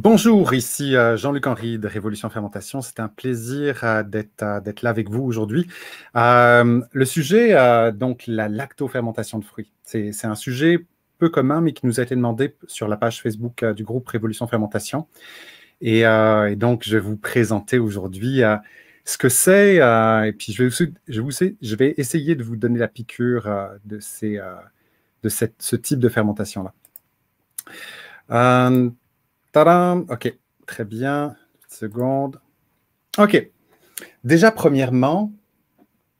Bonjour, ici euh, Jean-Luc Henry de Révolution Fermentation. C'est un plaisir euh, euh, d'être là avec vous aujourd'hui. le sujet, donc la lactofermentation de fruits, c'est un sujet peu commun, mais qui nous a été demandé sur la page Facebook du groupe Révolution Fermentation. Et, donc, je vais vous présenter aujourd'hui ce que c'est, et puis je vais, je, je vais, essayer de vous donner la piqûre de, ce type de fermentation-là. OK, très bien. Une seconde. OK. Déjà, premièrement,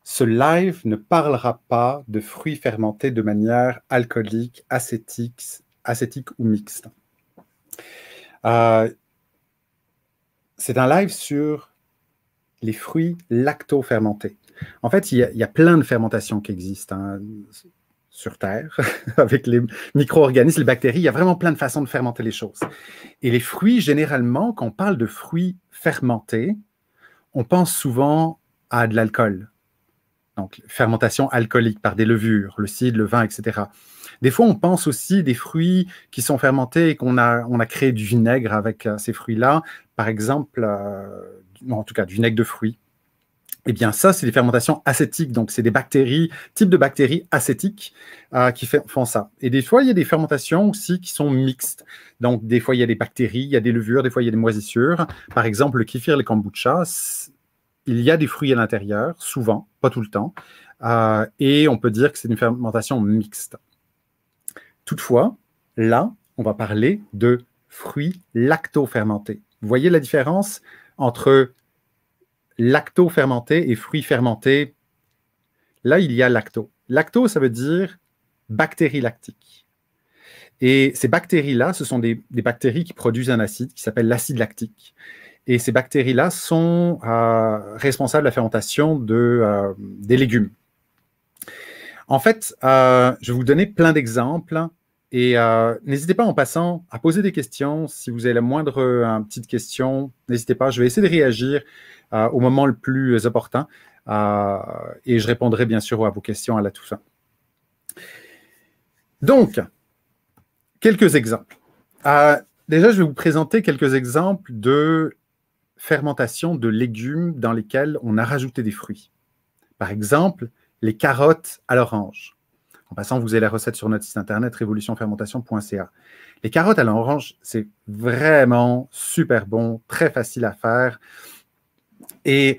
ce live ne parlera pas de fruits fermentés de manière alcoolique, acétique, acétique ou mixte. Euh, c'est un live sur les fruits lacto-fermentés. En fait, il y, a, plein de fermentations qui existent. Hein sur Terre, avec les micro-organismes, les bactéries. Il y a vraiment plein de façons de fermenter les choses. Et les fruits, généralement, quand on parle de fruits fermentés, on pense souvent à de l'alcool. Donc, fermentation alcoolique par des levures, le cidre, le vin, etc. Des fois, on pense aussi des fruits qui sont fermentés et qu'on a, on a créé du vinaigre avec euh, ces fruits-là. Par exemple, euh, en tout cas, du vinaigre de fruits eh bien, ça, c'est des fermentations acétiques. Donc, c'est des bactéries, types de bactéries acétiques euh, qui font ça. Et des fois, il y a des fermentations aussi qui sont mixtes. Donc, des fois, il y a des bactéries, il y a des levures, des fois, il y a des moisissures. Par exemple, le kéfir, les kombucha, il y a des fruits à l'intérieur, souvent, pas tout le temps. Euh, et on peut dire que c'est une fermentation mixte. Toutefois, là, on va parler de fruits lacto-fermentés. Vous voyez la différence entre lacto-fermenté et fruits fermentés, là, il y a lacto. Lacto, ça veut dire bactéries lactiques. Et ces bactéries-là, ce sont des, bactéries qui produisent un acide qui s'appelle l'acide lactique. Et ces bactéries-là sont euh, responsables de la fermentation euh, des légumes. En fait, euh, je vais vous donner plein d'exemples et euh, n'hésitez pas en passant à poser des questions. Si vous avez la moindre euh, petite question, n'hésitez pas. Je vais essayer de réagir euh, au moment le plus opportun et je répondrai bien sûr à vos questions à la fin. Donc, quelques exemples. déjà, je vais vous présenter quelques exemples de fermentation de légumes dans lesquels on a rajouté des fruits. Par exemple, les carottes à l'orange en passant, vous avez la recette sur notre site internet révolutionfermentation.ca. Les carottes à l'orange, c'est vraiment super bon, très facile à faire. Et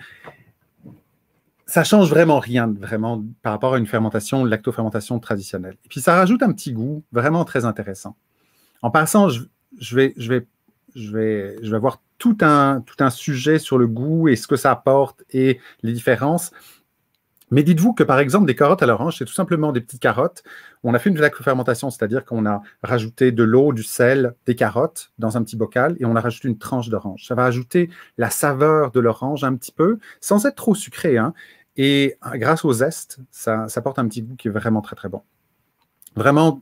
ça change vraiment rien vraiment par rapport à une fermentation, lactofermentation traditionnelle. Et puis ça rajoute un petit goût vraiment très intéressant. En passant, je, vais, je, avoir tout un, tout un sujet sur le goût et ce que ça apporte et les différences. Mais dites-vous que par exemple, des carottes à l'orange, c'est tout simplement des petites carottes. On a fait une fermentation, c'est-à-dire qu'on a rajouté de l'eau, du sel, des carottes dans un petit bocal et on a rajouté une tranche d'orange. Ça va ajouter la saveur de l'orange un petit peu, sans être trop sucré. Hein. Et euh, grâce au zeste, ça, ça porte un petit goût qui est vraiment très très bon. Vraiment,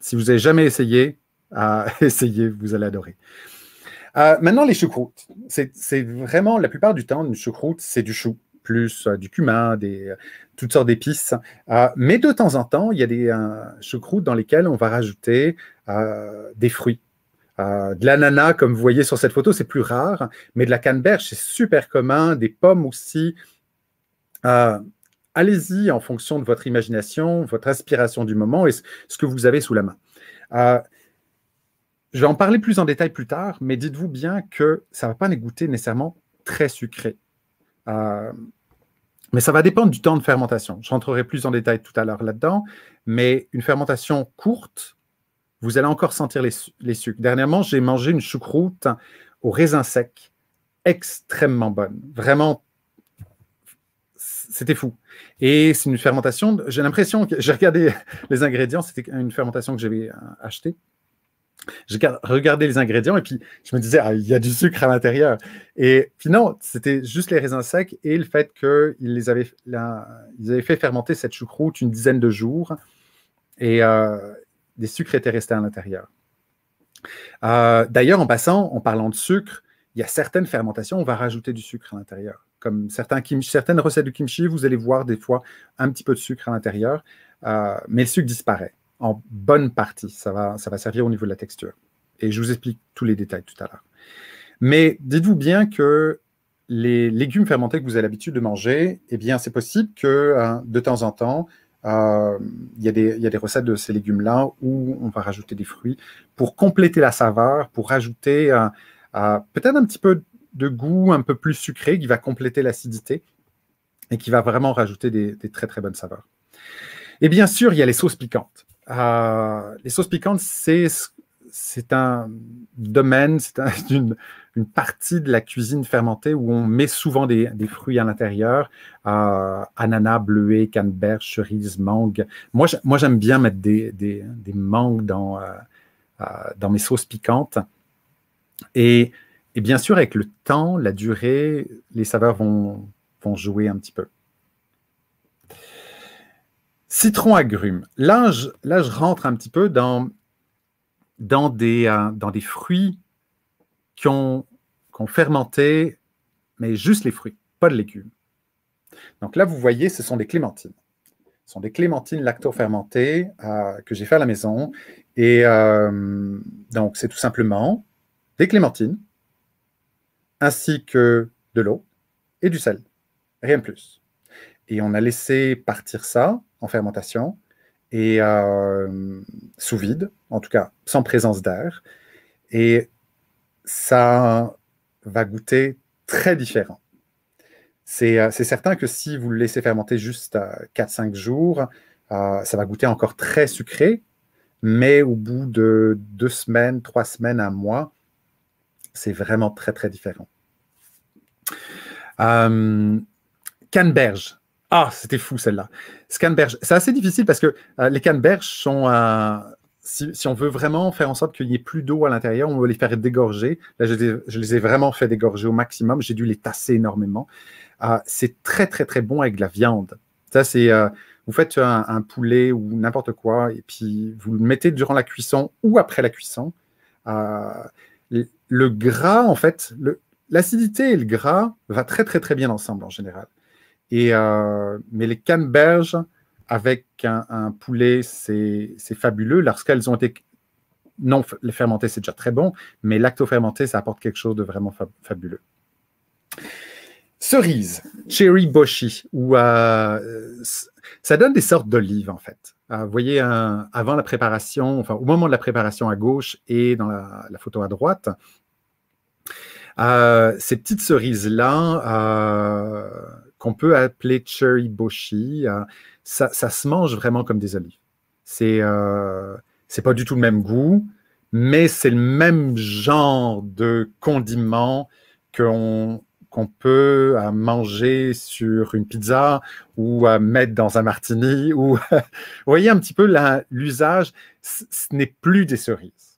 si vous n'avez jamais essayé, à essayer, vous allez adorer. Euh, maintenant, les choucroutes. C'est vraiment, la plupart du temps, une choucroute, c'est du chou, plus euh, du cumin, euh, toutes sortes d'épices. mais de temps en temps, il y a des choucroutes dans lesquelles on va rajouter des fruits. de l'ananas, comme vous voyez sur cette photo, c'est plus rare, mais de la canneberge, c'est super commun, des pommes aussi. Allez-y en fonction de votre imagination, votre aspiration du moment et ce que vous avez sous la main. Je vais en parler plus en détail plus tard, mais dites-vous bien que ça ne va pas les goûter nécessairement très sucré. Euh, mais ça va dépendre du temps de fermentation. Je rentrerai plus en détail tout à l'heure là-dedans. Mais une fermentation courte, vous allez encore sentir les, sucres. Dernièrement, j'ai mangé une choucroute au raisin sec, extrêmement bonne. Vraiment, c'était fou. Et c'est une fermentation, j'ai l'impression que j'ai regardé les ingrédients, c'était une fermentation que j'avais euh, achetée j'ai regardé les ingrédients et puis je me disais, ah, il y a du sucre à l'intérieur. Et puis non, c'était juste les raisins secs et le fait qu'ils les avaient, ils avaient fait fermenter cette choucroute une dizaine de jours et euh, des sucres étaient restés à l'intérieur. Euh, d'ailleurs, en passant, en parlant de sucre, il y a certaines fermentations, on va rajouter du sucre à l'intérieur. Comme certains certaines recettes de kimchi, vous allez voir des fois un petit peu de sucre à l'intérieur, euh, mais le sucre disparaît en bonne partie. Ça va, ça va servir au niveau de la texture. Et je vous explique tous les détails tout à l'heure. Mais dites-vous bien que les légumes fermentés que vous avez l'habitude de manger, eh bien, c'est possible que hein, de temps en temps, euh, il y, a des recettes de ces légumes-là où on va rajouter des fruits pour compléter la saveur, pour rajouter euh, euh, peut-être un petit peu de goût un peu plus sucré qui va compléter l'acidité et qui va vraiment rajouter des, des, très très bonnes saveurs. Et bien sûr, il y a les sauces piquantes. Euh, les sauces piquantes, c'est, un domaine, c'est une, partie de la cuisine fermentée où on met souvent des, fruits à l'intérieur, euh, ananas, bleuets, canneberges, cerises, mangue. Moi, moi j'aime bien mettre des, mangues euh, dans, mes sauces piquantes. Et, bien sûr, avec le temps, la durée, les saveurs vont jouer un petit peu. Citron agrumes. Là je, rentre un petit peu dans, euh, des, fruits qui ont, fermenté, mais juste les fruits, pas de légumes. Donc là, vous voyez, ce sont des clémentines. Ce sont des clémentines lactofermentées euh, que j'ai fait à la maison. Et euh, donc, c'est tout simplement des clémentines ainsi que de l'eau et du sel. Rien de plus. Et on a laissé partir ça fermentation et euh, sous vide, en tout cas sans présence d'air. Et ça va goûter très différent. C'est euh, certain que si vous le laissez fermenter juste 4-5 euh, jours, ça va goûter encore très sucré, mais au bout de deux semaines, trois semaines, un mois, c'est vraiment très, très différent. canneberge, ah, c'était fou celle-là. Scanberge. C'est assez difficile parce que euh, les canneberges sont. Euh, si, on veut vraiment faire en sorte qu'il n'y ait plus d'eau à l'intérieur, on va les faire dégorger. Là, je les, ai vraiment fait dégorger au maximum. J'ai dû les tasser énormément. Euh, c'est très, très, très bon avec de la viande. Ça, c'est. vous faites un, poulet ou n'importe quoi, et puis vous le mettez durant la cuisson ou après la cuisson. le gras, en fait, l'acidité et le gras va très, très, très bien ensemble en général. Et, euh, mais les canneberges avec un, poulet, c'est fabuleux. Lorsqu'elles ont été non fermentées, c'est déjà très bon, mais lacto-fermenté, ça apporte quelque chose de vraiment fabuleux. Cerise, cherry boshi, ou euh, ça donne des sortes d'olives en fait. Euh, vous voyez, avant la préparation, enfin au moment de la préparation à gauche et dans la, la photo à droite, ces petites cerises là, qu'on peut appeler cherry boshi, euh, ça, se mange vraiment comme des olives. C'est euh, c'est pas du tout le même goût, mais c'est le même genre de condiment qu'on peut euh, manger sur une pizza ou à mettre dans un martini. Ou, vous voyez un petit peu l'usage, ce n'est plus des cerises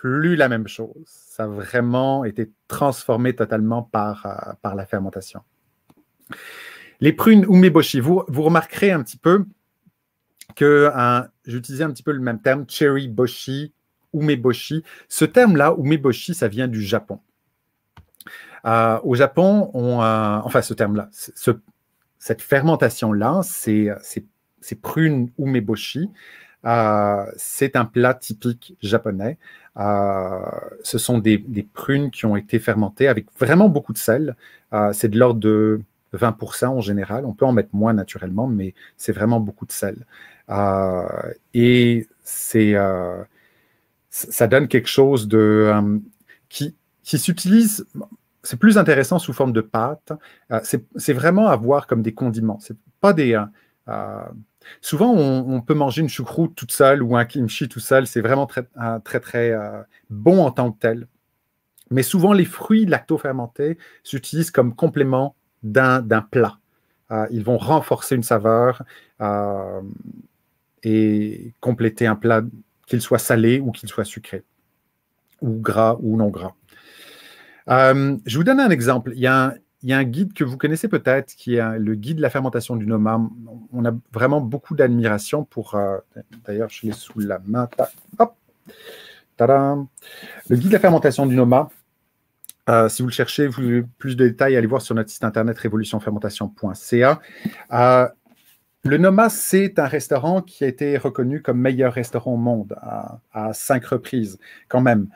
plus la même chose. Ça a vraiment été transformé totalement par, euh, par la fermentation. Les prunes umeboshi, vous, vous remarquerez un petit peu que euh, j'utilisais un petit peu le même terme, cherry boshi, umeboshi. Ce terme-là, umeboshi, ça vient du Japon. Euh, au Japon, on, enfin ce terme-là, ce, cette fermentation-là, c'est ces prunes umeboshi, euh, c'est un plat typique japonais. Euh, ce sont des, prunes qui ont été fermentées avec vraiment beaucoup de sel. Euh, c'est de l'ordre de 20% en général. On peut en mettre moins naturellement, mais c'est vraiment beaucoup de sel. et c'est, ça donne quelque chose de, qui, qui s'utilise c'est plus intéressant sous forme de pâte. c'est vraiment à voir comme des condiments. C'est pas des, Souvent, on, peut manger une choucroute toute seule ou un kimchi tout seul. C'est vraiment très, euh, très, très euh, bon en tant que tel. Mais souvent, les fruits lactofermentés s'utilisent comme complément d'un plat. Euh, ils vont renforcer une saveur et compléter un plat, qu'il soit salé ou qu'il soit sucré, ou gras ou non gras. je vous donne un exemple. Il y a un, il y a un guide que vous connaissez peut-être, qui est le guide de la fermentation du noma. On a vraiment beaucoup d'admiration pour. Euh, d'ailleurs, je l'ai sous la main. hop, Le guide de la fermentation du noma. Euh, si vous le cherchez, vous, plus de détails, allez voir sur notre site internet révolutionfermentation.ca. Euh, le Noma, c'est un restaurant qui a été reconnu comme meilleur restaurant au monde à, cinq reprises, quand même.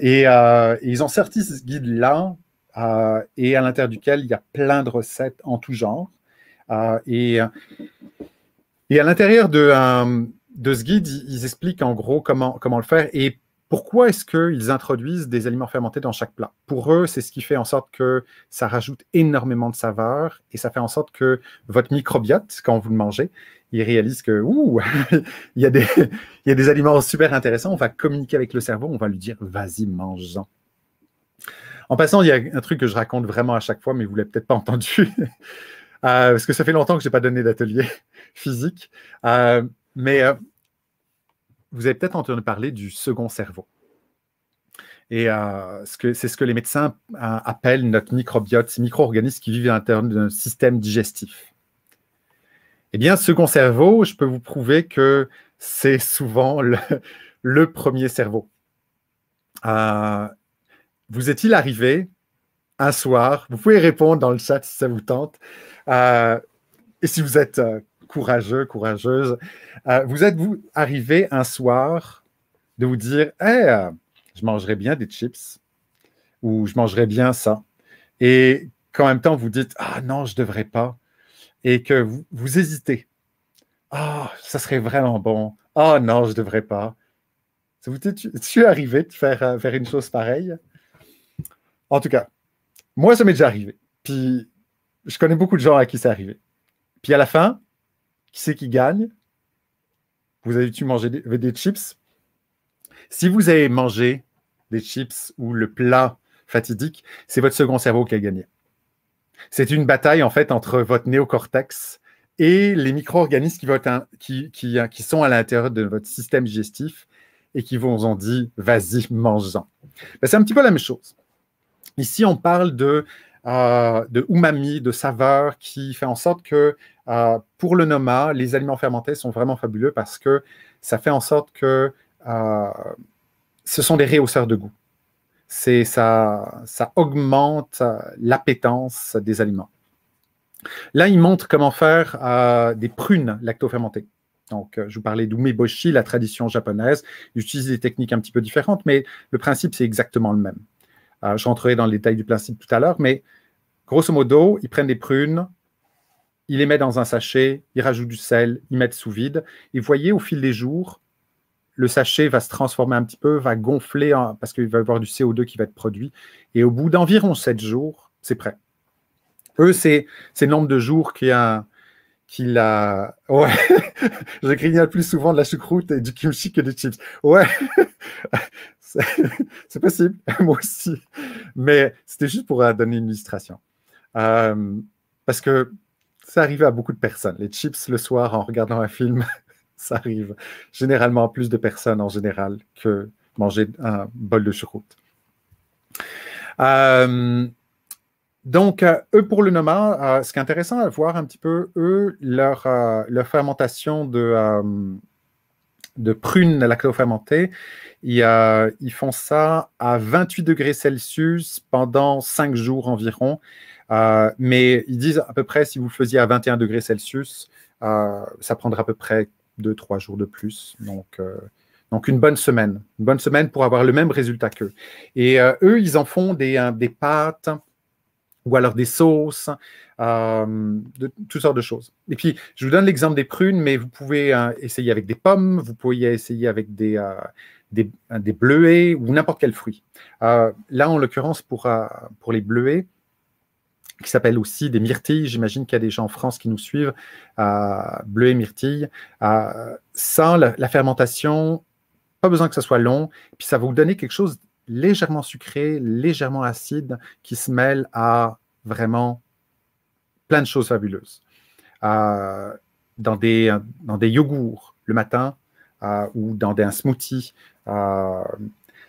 et, et, ils ont sorti ce guide-là euh, et à l'intérieur duquel il y a plein de recettes en tout genre. Euh, et, à l'intérieur de, euh, ce guide, ils expliquent en gros comment, comment le faire et pourquoi est-ce qu'ils introduisent des aliments fermentés dans chaque plat. Pour eux, c'est ce qui fait en sorte que ça rajoute énormément de saveur et ça fait en sorte que votre microbiote, quand vous le mangez, il réalise que ouh, il, y a des, il y a des aliments super intéressants, on va communiquer avec le cerveau, on va lui dire vas-y, mange-en. En passant, il y a un truc que je raconte vraiment à chaque fois, mais vous ne l'avez peut-être pas entendu, euh, parce que ça fait longtemps que je n'ai pas donné d'atelier physique. Euh, mais euh, vous avez peut-être entendu parler du second cerveau. Et c'est ce, que les médecins appellent notre microbiote, ces micro-organismes qui vivent à l'intérieur d'un système digestif. Eh bien, second cerveau, je peux vous prouver que c'est souvent le, premier cerveau vous est-il arrivé un soir Vous pouvez répondre dans le chat si ça vous tente. Euh, et si vous êtes euh, courageux, courageuse, euh, vous êtes-vous arrivé un soir de vous dire Eh, je mangerais bien des chips ou je mangerais bien ça Et qu'en même temps, vous dites Ah non, je ne devrais pas. Et que vous, hésitez. Ah, ça serait vraiment bon. Ah non, je ne devrais pas. Ça vous est tu arrivé de faire, faire une chose pareille en tout cas, moi, ça m'est déjà arrivé. Puis, je connais beaucoup de gens à qui c'est arrivé. Puis, à la fin, qui c'est qui gagne Vous avez dû manger euh, des, chips Si vous avez mangé des chips ou le plat fatidique, c'est votre second cerveau qui a gagné. C'est une bataille, en fait, entre votre néocortex et les micro-organismes qui, euh, sont à l'intérieur de votre système digestif et qui vous ont dit vas-y, mange-en. Ben, c'est un petit peu la même chose. Ici, on parle euh, de, umami, de saveur qui fait en sorte que euh, pour le noma, les aliments fermentés sont vraiment fabuleux parce que ça fait en sorte que euh, ce sont des réhausseurs de goût. C'est ça, ça augmente l'appétence des aliments. Là, il montre comment faire des prunes lactofermentées. Donc, je vous parlais d'umeboshi, la tradition japonaise. Ils des techniques un petit peu différentes, mais le principe, c'est exactement le même. Euh, je rentrerai dans le détail du principe tout à l'heure, mais grosso modo, ils prennent des prunes, ils les mettent dans un sachet, ils rajoutent du sel, ils mettent sous vide. Et vous voyez, au fil des jours, le sachet va se transformer un petit peu, va gonfler hein, parce qu'il va y avoir du CO2 qui va être produit. Et au bout d'environ 7 jours, c'est prêt. Eux, c'est le nombre de jours qu'il y a qu'il a. Ouais, je grignote plus souvent de la choucroute et du kimchi que des chips. Ouais, c'est possible, moi aussi. Mais c'était juste pour euh, donner une illustration. Euh, parce que ça arrive à beaucoup de personnes. Les chips le soir en regardant un film, ça arrive généralement à plus de personnes en général que manger un bol de choucroute. Euh, donc, euh, eux, pour le nomade, euh, ce qui est intéressant à voir un petit peu, eux, leur, euh, fermentation de, de prunes lacto ils, ils, font ça à 28 degrés Celsius pendant 5 jours environ. mais ils disent à peu près, si vous le faisiez à 21 degrés Celsius, ça prendrait à peu près 2-3 jours de plus. Donc, donc une bonne semaine. Une bonne semaine pour avoir le même résultat qu'eux. Et eux, ils en font des, des pâtes ou alors des sauces, euh, de, toutes sortes de choses. Et puis, je vous donne l'exemple des prunes, mais vous pouvez euh, essayer avec des pommes, vous pourriez essayer avec des, euh, des, bleuets ou n'importe quel fruit. là, en l'occurrence, pour, pour les bleuets, qui s'appellent aussi des myrtilles, j'imagine qu'il y a des gens en France qui nous suivent, bleuets, myrtilles, sans la, la fermentation, pas besoin que ce soit long, puis ça va vous donner quelque chose légèrement sucré, légèrement acide, qui se mêle à vraiment plein de choses fabuleuses. Euh, dans, des, dans des yogourts le matin euh, ou dans des, un smoothie. Euh,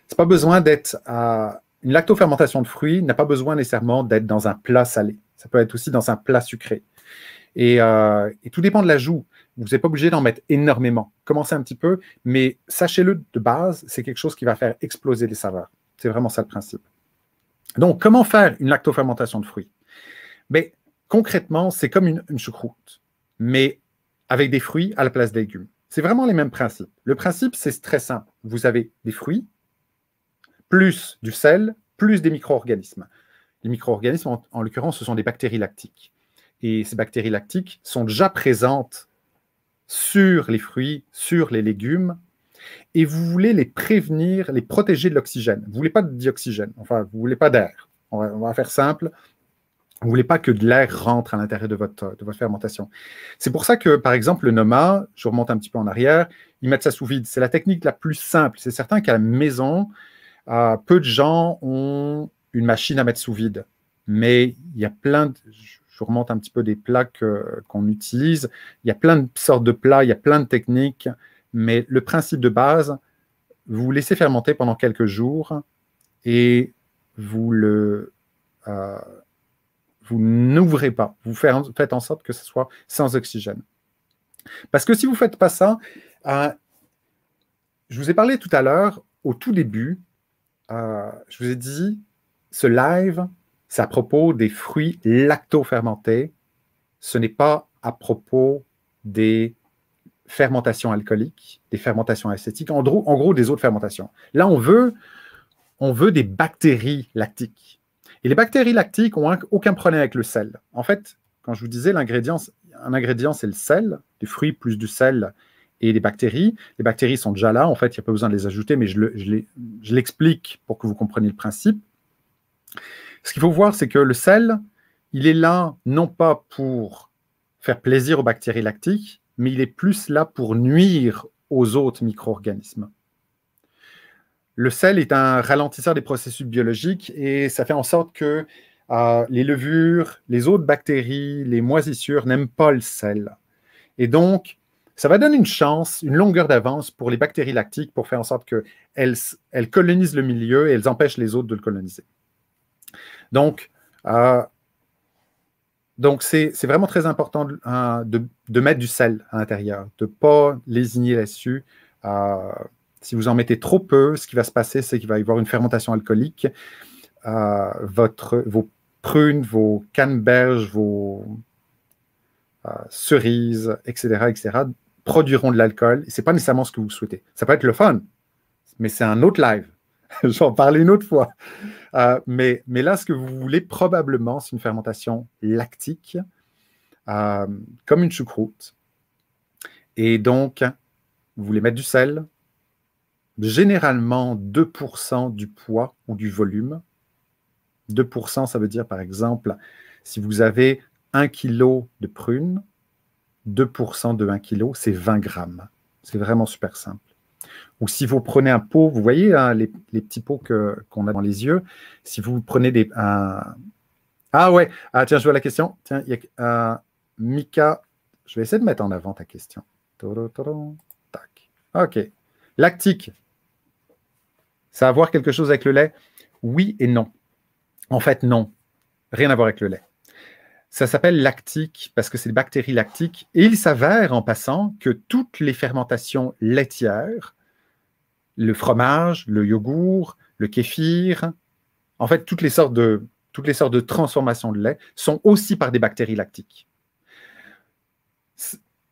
c'est pas besoin d'être. une lactofermentation de fruits n'a pas besoin nécessairement d'être dans un plat salé. Ça peut être aussi dans un plat sucré. Et, tout dépend de la joue vous n'êtes pas obligé d'en mettre énormément. Commencez un petit peu, mais sachez-le de base, c'est quelque chose qui va faire exploser les saveurs. C'est vraiment ça le principe. Donc, comment faire une lactofermentation de fruits ben, Concrètement, c'est comme une, choucroute, mais avec des fruits à la place des légumes. C'est vraiment les mêmes principes. Le principe, c'est très simple. Vous avez des fruits, plus du sel, plus des micro-organismes. Les micro-organismes, en l'occurrence, ce sont des bactéries lactiques. Et ces bactéries lactiques sont déjà présentes sur les fruits, sur les légumes, et vous voulez les prévenir, les protéger de l'oxygène. Vous voulez pas de dioxygène, enfin, vous voulez pas d'air. On, va, faire simple. Vous voulez pas que de l'air rentre à l'intérieur de votre, de votre fermentation. C'est pour ça que, par exemple, le Noma, je remonte un petit peu en arrière, ils mettent ça sous vide. C'est la technique la plus simple. C'est certain qu'à la maison, euh, peu de gens ont une machine à mettre sous vide. Mais il y a plein de remonte un petit peu des plats qu'on utilise. Il y a plein de sortes de plats, il y a plein de techniques, mais le principe de base, vous laissez fermenter pendant quelques jours et vous le euh, vous n'ouvrez pas. Vous faites en sorte que ce soit sans oxygène. Parce que si vous ne faites pas ça, euh, je vous ai parlé tout à l'heure, au tout début, euh, je vous ai dit, ce live, c'est à propos des fruits lacto-fermentés. Ce n'est pas à propos des fermentations alcooliques, des fermentations acétiques, en gros, des autres fermentations. Là, on veut, des bactéries lactiques. Et les bactéries lactiques n'ont aucun problème avec le sel. En fait, quand je vous disais, un ingrédient, c'est le sel, des fruits plus du sel et des bactéries. Les bactéries sont déjà là, en fait, il n'y a pas besoin de les ajouter, mais je l'explique pour que vous compreniez le principe. Ce qu'il faut voir, c'est que le sel, il est là non pas pour faire plaisir aux bactéries lactiques, mais il est plus là pour nuire aux autres micro-organismes. Le sel est un ralentisseur des processus biologiques et ça fait en sorte que euh, les levures, les autres bactéries, les moisissures n'aiment pas le sel. Et donc, ça va donner une chance, une longueur d'avance pour les bactéries lactiques pour faire en sorte qu'elles elles colonisent le milieu et elles empêchent les autres de le coloniser. Donc, euh, donc, c'est vraiment très important hein, de, de, mettre du sel à l'intérieur, de ne pas lésigner là-dessus. Euh, si vous en mettez trop peu, ce qui va se passer, c'est qu'il va y avoir une fermentation alcoolique. Euh, votre, vos prunes, vos canneberges, vos cerises, etc., etc., produiront de l'alcool. Ce n'est pas nécessairement ce que vous souhaitez. Ça peut être le fun, mais c'est un autre live. J'en parle une autre fois. Euh, mais, mais, là, ce que vous voulez probablement, c'est une fermentation lactique, euh, comme une choucroute. Et donc, vous voulez mettre du sel, généralement 2% du poids ou du volume. 2%, ça veut dire, par exemple, si vous avez 1 kg de prunes, 2% de 1 kg, c'est 20 grammes. C'est vraiment super simple. Ou si vous prenez un pot, vous voyez hein, les, petits pots qu'on a dans les yeux, si vous prenez des... Ah ouais, ah, tiens, je vois la question. Tiens, il y a, Mika, je vais essayer de mettre en avant ta question. Tac. Ok. Lactique, ça a à voir quelque chose avec le lait Oui et non. En fait, non. Rien à voir avec le lait. Ça s'appelle lactique parce que c'est des bactéries lactiques. Et il s'avère en passant que toutes les fermentations laitières, le fromage, le yogourt, le kéfir, en fait, toutes les sortes de, toutes les sortes de transformations de lait sont aussi par des bactéries lactiques.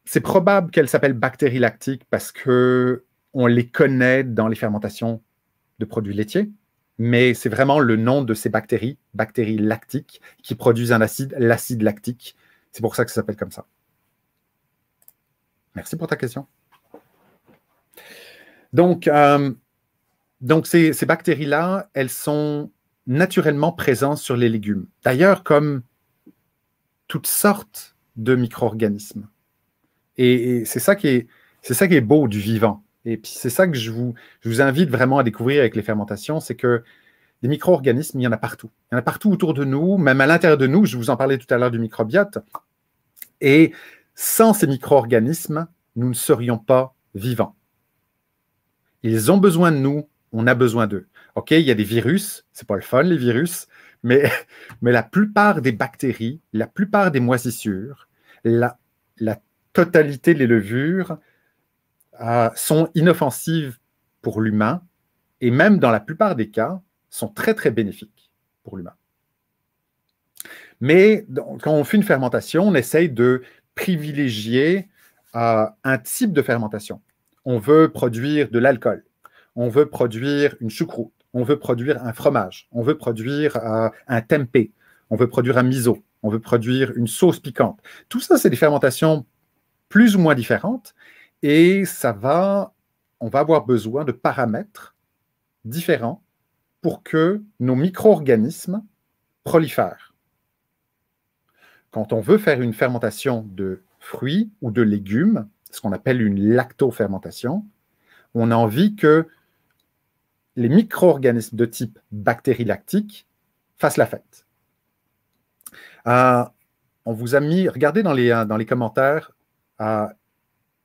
C'est probable qu'elles s'appellent bactéries lactiques parce que on les connaît dans les fermentations de produits laitiers, mais c'est vraiment le nom de ces bactéries, bactéries lactiques, qui produisent un acide, l'acide lactique. C'est pour ça que ça s'appelle comme ça. Merci pour ta question. Donc, euh, ces, bactéries-là, elles sont naturellement présentes sur les légumes. D'ailleurs, comme toutes sortes de micro-organismes. Et, c'est ça qui est beau du vivant. Et puis c'est ça que je vous, invite vraiment à découvrir avec les fermentations, c'est que des micro-organismes, il y en a partout. Il y en a partout autour de nous, même à l'intérieur de nous. Je vous en parlais tout à l'heure du microbiote. Et sans ces micro-organismes, nous ne serions pas vivants. Ils ont besoin de nous, on a besoin d'eux. OK, il y a des virus, c'est pas le fun, les virus, mais, la plupart des bactéries, la plupart des moisissures, la, la totalité des levures, euh, sont inoffensives pour l'humain et même dans la plupart des cas sont très très bénéfiques pour l'humain. Mais quand on fait une fermentation, on essaye de privilégier euh, un type de fermentation. On veut produire de l'alcool, on veut produire une choucroute, on veut produire un fromage, on veut produire euh, un tempeh, on veut produire un miso, on veut produire une sauce piquante. Tout ça, c'est des fermentations plus ou moins différentes et ça va, on va avoir besoin de paramètres différents pour que nos micro-organismes prolifèrent. Quand on veut faire une fermentation de fruits ou de légumes, ce qu'on appelle une lacto-fermentation, on a envie que les micro-organismes de type bactéries lactiques fassent la fête. Euh, on vous a mis, regardez dans les, euh, dans les commentaires, euh,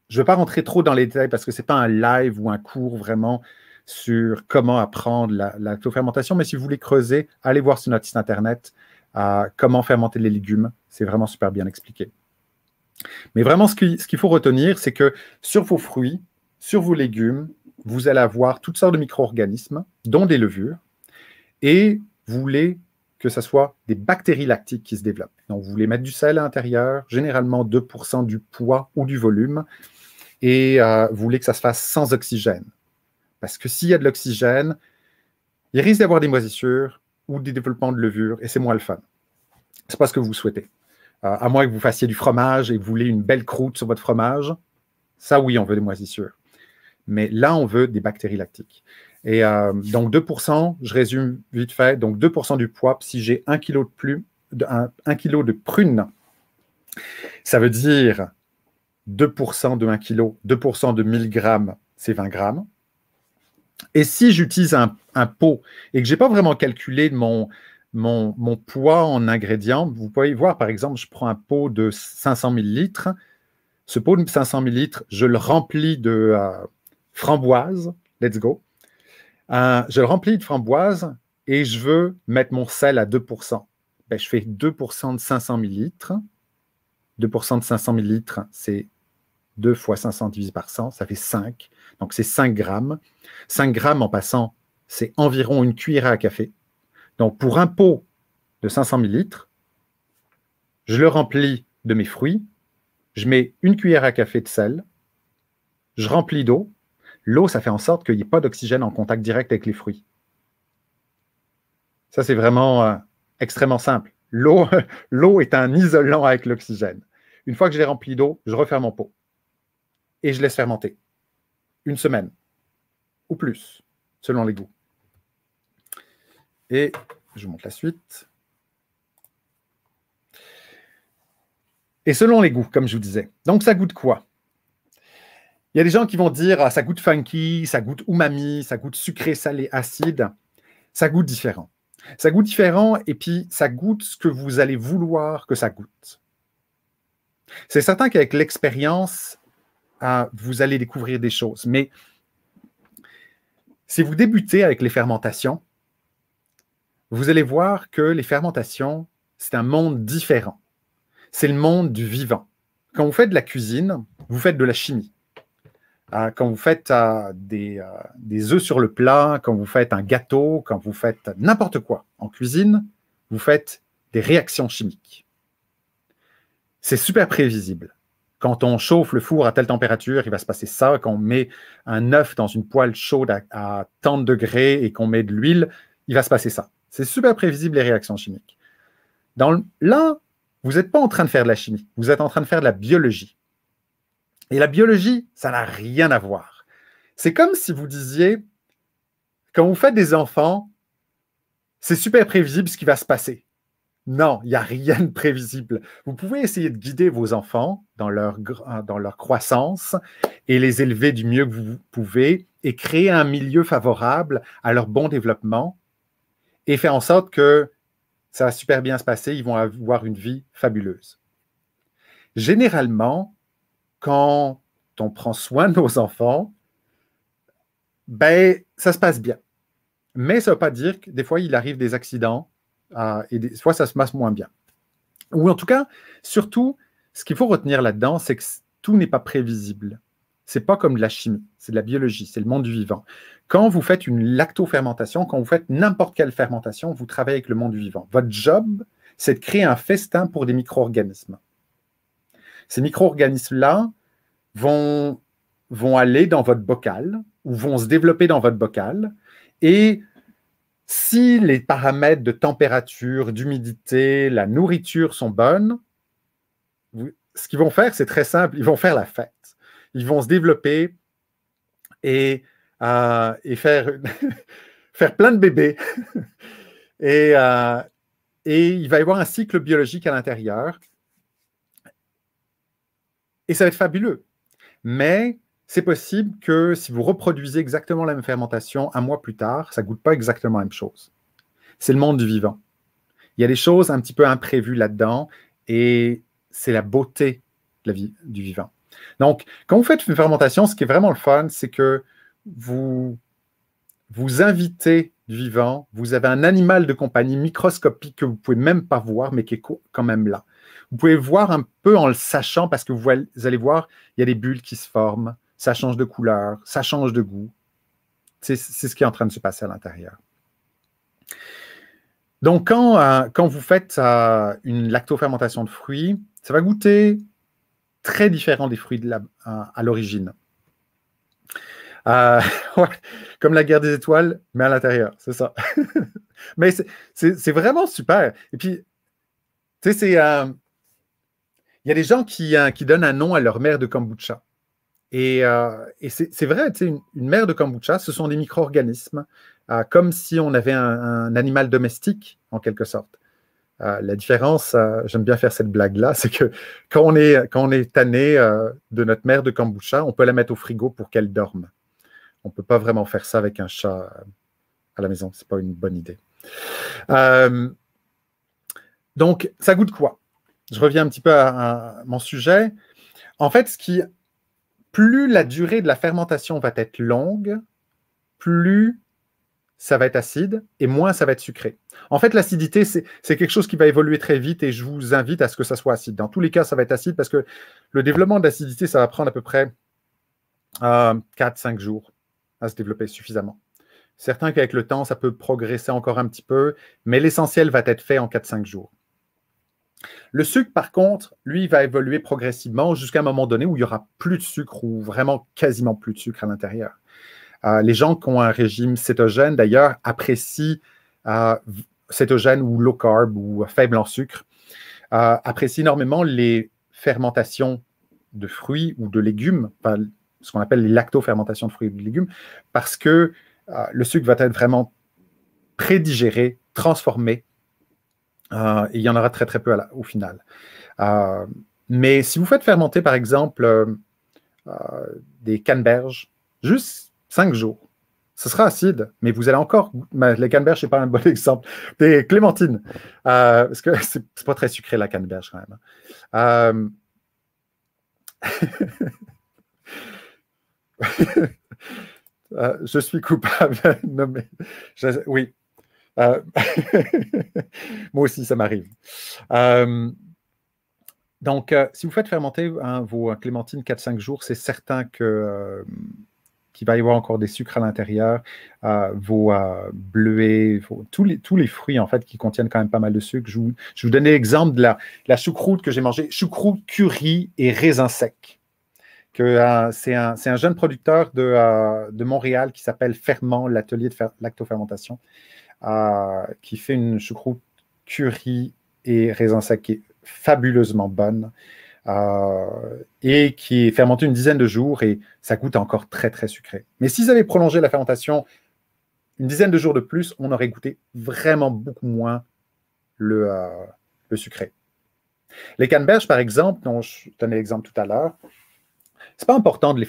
je ne veux pas rentrer trop dans les détails parce que ce n'est pas un live ou un cours vraiment sur comment apprendre la, lactofermentation, fermentation mais si vous voulez creuser, allez voir sur notre site internet euh, comment fermenter les légumes. C'est vraiment super bien expliqué. Mais vraiment, ce qu'il ce faut retenir, c'est que sur vos fruits, sur vos légumes, vous allez avoir toutes sortes de micro-organismes, dont des levures, et vous voulez que ce soit des bactéries lactiques qui se développent. Donc, vous voulez mettre du sel à l'intérieur, généralement 2% du poids ou du volume et euh, vous voulez que ça se fasse sans oxygène. Parce que s'il y a de l'oxygène, il risque d'avoir des moisissures ou des développements de levure, et c'est moins le fun. C'est pas ce que vous souhaitez. Euh, à moins que vous fassiez du fromage et que vous voulez une belle croûte sur votre fromage, ça oui, on veut des moisissures. Mais là, on veut des bactéries lactiques. Et euh, donc 2%, je résume vite fait, donc 2% du poids, si j'ai 1 kg de, prunes, un, de prune, ça veut dire 2% de 1 kg, 2% de 1000 grammes, c'est 20 grammes. Et si j'utilise un, pot et que je n'ai pas vraiment calculé mon, mon, poids en ingrédients, vous pouvez voir, par exemple, je prends un pot de 500 litres. Ce pot de 500 ml, je le remplis de euh, framboises. Let's go. Euh, je le remplis de framboises et je veux mettre mon sel à 2%. Ben, je fais 2% de 500 ml. 2% de 500 litres, c'est 2 fois 500 divisé par 100, ça fait 5. Donc c'est 5 grammes. 5 grammes en passant, c'est environ une cuillère à café. Donc pour un pot de 500 millilitres, je le remplis de mes fruits, je mets une cuillère à café de sel, je remplis d'eau. L'eau, ça fait en sorte qu'il n'y ait pas d'oxygène en contact direct avec les fruits. Ça, c'est vraiment euh, extrêmement simple. L'eau est un isolant avec l'oxygène. Une fois que j'ai rempli d'eau, je referme mon pot et je laisse fermenter. Une semaine ou plus, selon les goûts. Et je vous montre la suite. Et selon les goûts, comme je vous disais. Donc, ça goûte quoi Il y a des gens qui vont dire ah, ça goûte funky, ça goûte umami, ça goûte sucré, salé, acide. Ça goûte différent. Ça goûte différent et puis ça goûte ce que vous allez vouloir que ça goûte. C'est certain qu'avec l'expérience, Hein, vous allez découvrir des choses. Mais si vous débutez avec les fermentations, vous allez voir que les fermentations, c'est un monde différent. C'est le monde du vivant. Quand vous faites de la cuisine, vous faites de la chimie. Hein, quand vous faites euh, des, euh, des, œufs sur le plat, quand vous faites un gâteau, quand vous faites n'importe quoi en cuisine, vous faites des réactions chimiques. C'est super prévisible. Quand on chauffe le four à telle température, il va se passer ça. Quand on met un œuf dans une poêle chaude à, tant de degrés et qu'on met de l'huile, il va se passer ça. C'est super prévisible les réactions chimiques. Dans le, là, vous n'êtes pas en train de faire de la chimie, vous êtes en train de faire de la biologie. Et la biologie, ça n'a rien à voir. C'est comme si vous disiez, quand vous faites des enfants, c'est super prévisible ce qui va se passer. Non, il n'y a rien de prévisible. Vous pouvez essayer de guider vos enfants dans leur, euh, dans leur croissance et les élever du mieux que vous pouvez et créer un milieu favorable à leur bon développement et faire en sorte que ça va super bien se passer, ils vont avoir une vie fabuleuse. Généralement, quand on prend soin de nos enfants, ben, ça se passe bien. Mais ça ne veut pas dire que des fois, il arrive des accidents, euh, et des fois, ça se masse moins bien. Ou en tout cas, surtout, ce qu'il faut retenir là-dedans, c'est que tout n'est pas prévisible. C'est pas comme de la chimie, c'est de la biologie, c'est le monde du vivant. Quand vous faites une lactofermentation, quand vous faites n'importe quelle fermentation, vous travaillez avec le monde du vivant. Votre job, c'est de créer un festin pour des micro-organismes. Ces micro-organismes-là vont, vont aller dans votre bocal ou vont se développer dans votre bocal et si les paramètres de température, d'humidité, la nourriture sont bonnes, ce qu'ils vont faire, c'est très simple, ils vont faire la fête. Ils vont se développer et, euh, faire, faire plein de bébés. et, euh, et il va y avoir un cycle biologique à l'intérieur. Et ça va être fabuleux. Mais c'est possible que si vous reproduisez exactement la même fermentation un mois plus tard, ça ne goûte pas exactement la même chose. C'est le monde du vivant. Il y a des choses un petit peu imprévues là-dedans et c'est la beauté de la vie, du vivant. Donc, quand vous faites une fermentation, ce qui est vraiment le fun, c'est que vous vous invitez du vivant, vous avez un animal de compagnie microscopique que vous pouvez même pas voir, mais qui est quand même là. Vous pouvez voir un peu en le sachant parce que vous allez voir, il y a des bulles qui se forment, ça change de couleur, ça change de goût. C'est ce qui est en train de se passer à l'intérieur. Donc, quand, euh, quand vous faites euh, une lactofermentation de fruits, ça va goûter très différent des fruits de à l'origine. Euh, comme la guerre des étoiles, mais à l'intérieur, c'est ça. mais c'est vraiment super. Et puis, tu sais, c'est. Il y a des gens qui, qui, donnent un nom à leur mère de kombucha. Euh, et, c'est vrai, une, une mère de kombucha, ce sont des micro-organismes, euh, comme si on avait un, animal domestique, en quelque sorte. Euh, la différence, j'aime bien faire cette blague-là, c'est que quand on est, quand on est tanné de notre mère de kombucha, on peut la mettre au frigo pour qu'elle dorme. On ne peut pas vraiment faire ça avec un chat à la maison, ce n'est pas une bonne idée. donc, ça goûte quoi Je reviens un petit peu à, à mon sujet. En fait, ce qui plus la durée de la fermentation va être longue, plus ça va être acide et moins ça va être sucré. En fait, l'acidité, c'est quelque chose qui va évoluer très vite et je vous invite à ce que ça soit acide. Dans tous les cas, ça va être acide parce que le développement de l'acidité, ça va prendre à peu près 4-5 euh, jours à se développer suffisamment. Certains qu'avec le temps, ça peut progresser encore un petit peu, mais l'essentiel va être fait en 4-5 jours. Le sucre, par contre, lui, va évoluer progressivement jusqu'à un moment donné où il n'y aura plus de sucre ou vraiment quasiment plus de sucre à l'intérieur. Euh, les gens qui ont un régime cétogène, d'ailleurs, apprécient euh, cétogène ou low carb ou faible en sucre, euh, apprécient énormément les fermentations de fruits ou de légumes, ce qu'on appelle les lactofermentations de fruits et de légumes, parce que le sucre va être vraiment prédigéré, transformé euh, il y en aura très très peu au final. Euh, mais si vous faites fermenter, par exemple, euh, des canneberges, juste cinq jours, ce sera acide, mais vous allez encore. Les canneberges, c'est pas un bon exemple. Des clémentines, parce que c'est pas très sucré la canneberge quand même. Hein. je suis coupable. non, mais oui, euh, moi aussi, ça m'arrive. Euh, donc, euh, si vous faites fermenter hein, vos clémentines 4-5 jours, c'est certain que qu'il va y avoir encore des sucres à l'intérieur, vos bleuets, tous, les, tous les fruits en fait qui contiennent quand même pas mal de sucre. Je vous, je vous donnais l'exemple de la, la choucroute que j'ai mangée, choucroute, curry et raisin sec. Que c'est un, un, jeune producteur de, de Montréal qui s'appelle Ferment, l'atelier de lactofermentation, qui fait une choucroute curry et raisin saqué fabuleusement bonne. Euh, et qui est fermentée une dizaine de jours et ça goûte encore très très sucré. Mais s'ils avaient prolongé la fermentation une dizaine de jours de plus, on aurait goûté vraiment beaucoup moins le, euh, le sucré. Les canneberges, par exemple, dont je donnais l'exemple tout à l'heure, c'est pas important de les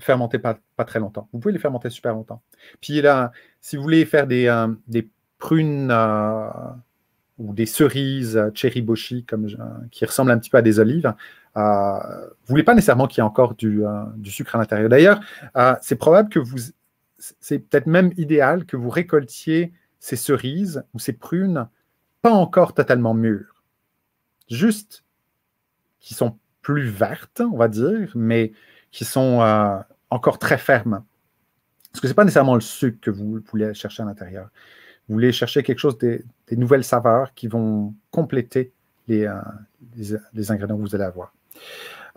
fermenter pas, pas, très longtemps. Vous pouvez les fermenter super longtemps. Puis là, si vous voulez faire des, euh, des prunes euh, ou des cerises euh, cherry boshi, comme qui ressemblent un petit peu à des olives, vous ne voulez pas nécessairement qu'il y ait encore du, du sucre à l'intérieur. D'ailleurs, c'est probable que vous, c'est peut-être même idéal que vous récoltiez ces cerises ou ces prunes pas encore totalement mûres, juste qui sont plus vertes, on va dire, mais qui sont euh, encore très fermes. Parce que ce n'est pas nécessairement le sucre que vous voulez chercher à l'intérieur. Vous voulez chercher quelque chose, des, nouvelles saveurs qui vont compléter les, euh, ingrédients que vous allez avoir.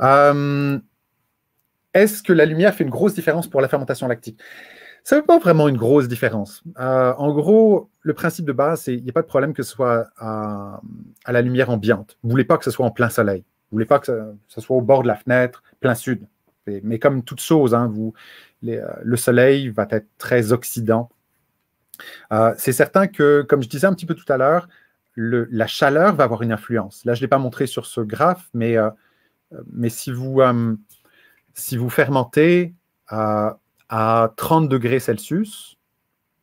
Euh, est-ce que la lumière fait une grosse différence pour la fermentation lactique ça ne fait pas vraiment une grosse différence. en gros, le principe de base, c'est qu'il n'y a pas de problème que ce soit à, à, la lumière ambiante. Vous ne voulez pas que ce soit en plein soleil. Vous voulez pas que ça, soit au bord de la fenêtre, plein sud. mais comme toute chose, hein, euh, le soleil va être très occident. Euh, c'est certain que, comme je disais un petit peu tout à l'heure, la chaleur va avoir une influence. Là, je ne l'ai pas montré sur ce graphe, mais, euh, si, vous, si vous fermentez à 30 degrés Celsius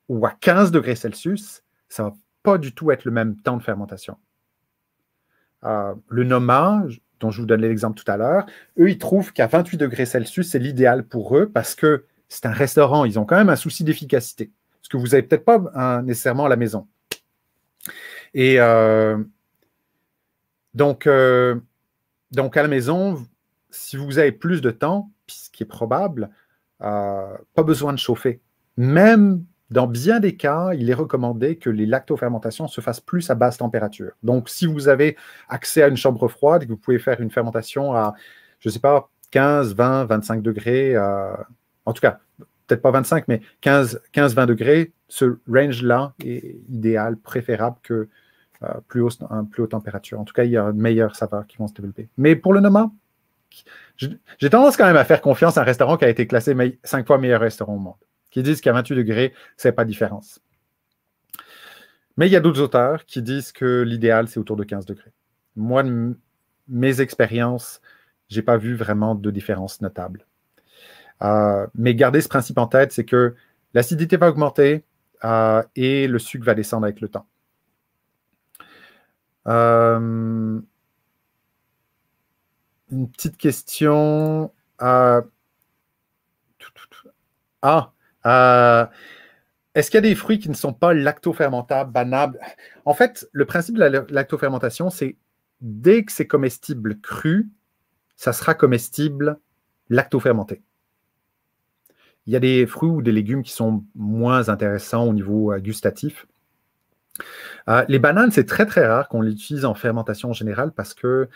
ou à 15 degrés Celsius, ça ne va pas du tout être le même temps de fermentation. le noma, dont je vous donne l'exemple tout à l'heure, eux, ils trouvent qu'à 28 degrés Celsius, c'est l'idéal pour eux parce que c'est un restaurant, ils ont quand même un souci d'efficacité, ce que vous n'avez peut-être pas hein, nécessairement à la maison. Et euh, donc, euh, donc, à la maison, si vous avez plus de temps, ce qui est probable, euh, pas besoin de chauffer. Même dans bien des cas, il est recommandé que les lactofermentations se fassent plus à basse température. Donc, si vous avez accès à une chambre froide et que vous pouvez faire une fermentation à, je ne sais pas, 15, 20, 25 degrés, euh, en tout cas, peut-être pas 25, mais 15, 15 20 degrés, ce range-là est idéal, préférable que euh, plus, haute plus température. En tout cas, il y a un meilleur saveur qui vont se développer. Mais pour le Noma, j'ai tendance quand même à faire confiance à un restaurant qui a été classé 5 fois meilleur restaurant au monde qui disent qu'à 28 degrés, n'est pas différence. Mais il y a d'autres auteurs qui disent que l'idéal, c'est autour de 15 degrés. Moi, mes expériences, je n'ai pas vu vraiment de différence notable. Euh, mais gardez ce principe en tête, c'est que l'acidité va augmenter euh, et le sucre va descendre avec le temps. Euh, une petite question. ah, euh, est-ce qu'il y a des fruits qui ne sont pas lactofermentables, banables? En fait, le principe de la lactofermentation, c'est dès que c'est comestible cru, ça sera comestible lactofermenté. Il y a des fruits ou des légumes qui sont moins intéressants au niveau euh, gustatif. Euh, les bananes, c'est très très rare qu'on l'utilise en fermentation générale parce que,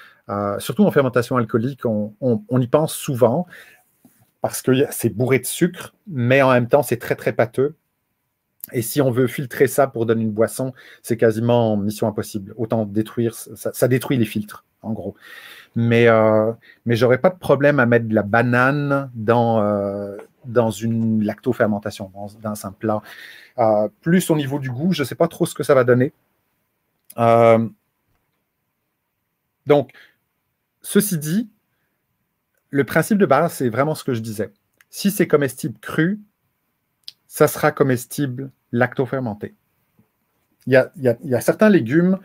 surtout en fermentation alcoolique, on y pense souvent, parce que c'est bourré de sucre, mais en même temps, c'est très, très pâteux. Et si on veut filtrer ça pour donner une boisson, c'est quasiment mission impossible. Autant détruire, ça, détruit les filtres, en gros. Mais, euh, mais j'aurais pas de problème à mettre de la banane dans, euh, dans une lactofermentation, dans, dans un plat. Euh, plus au niveau du goût, je ne sais pas trop ce que ça va donner. Euh, donc, ceci dit, le principe de base, c'est vraiment ce que je disais. Si c'est comestible cru, ça sera comestible lactofermenté. Il y, a, il, y a, certains légumes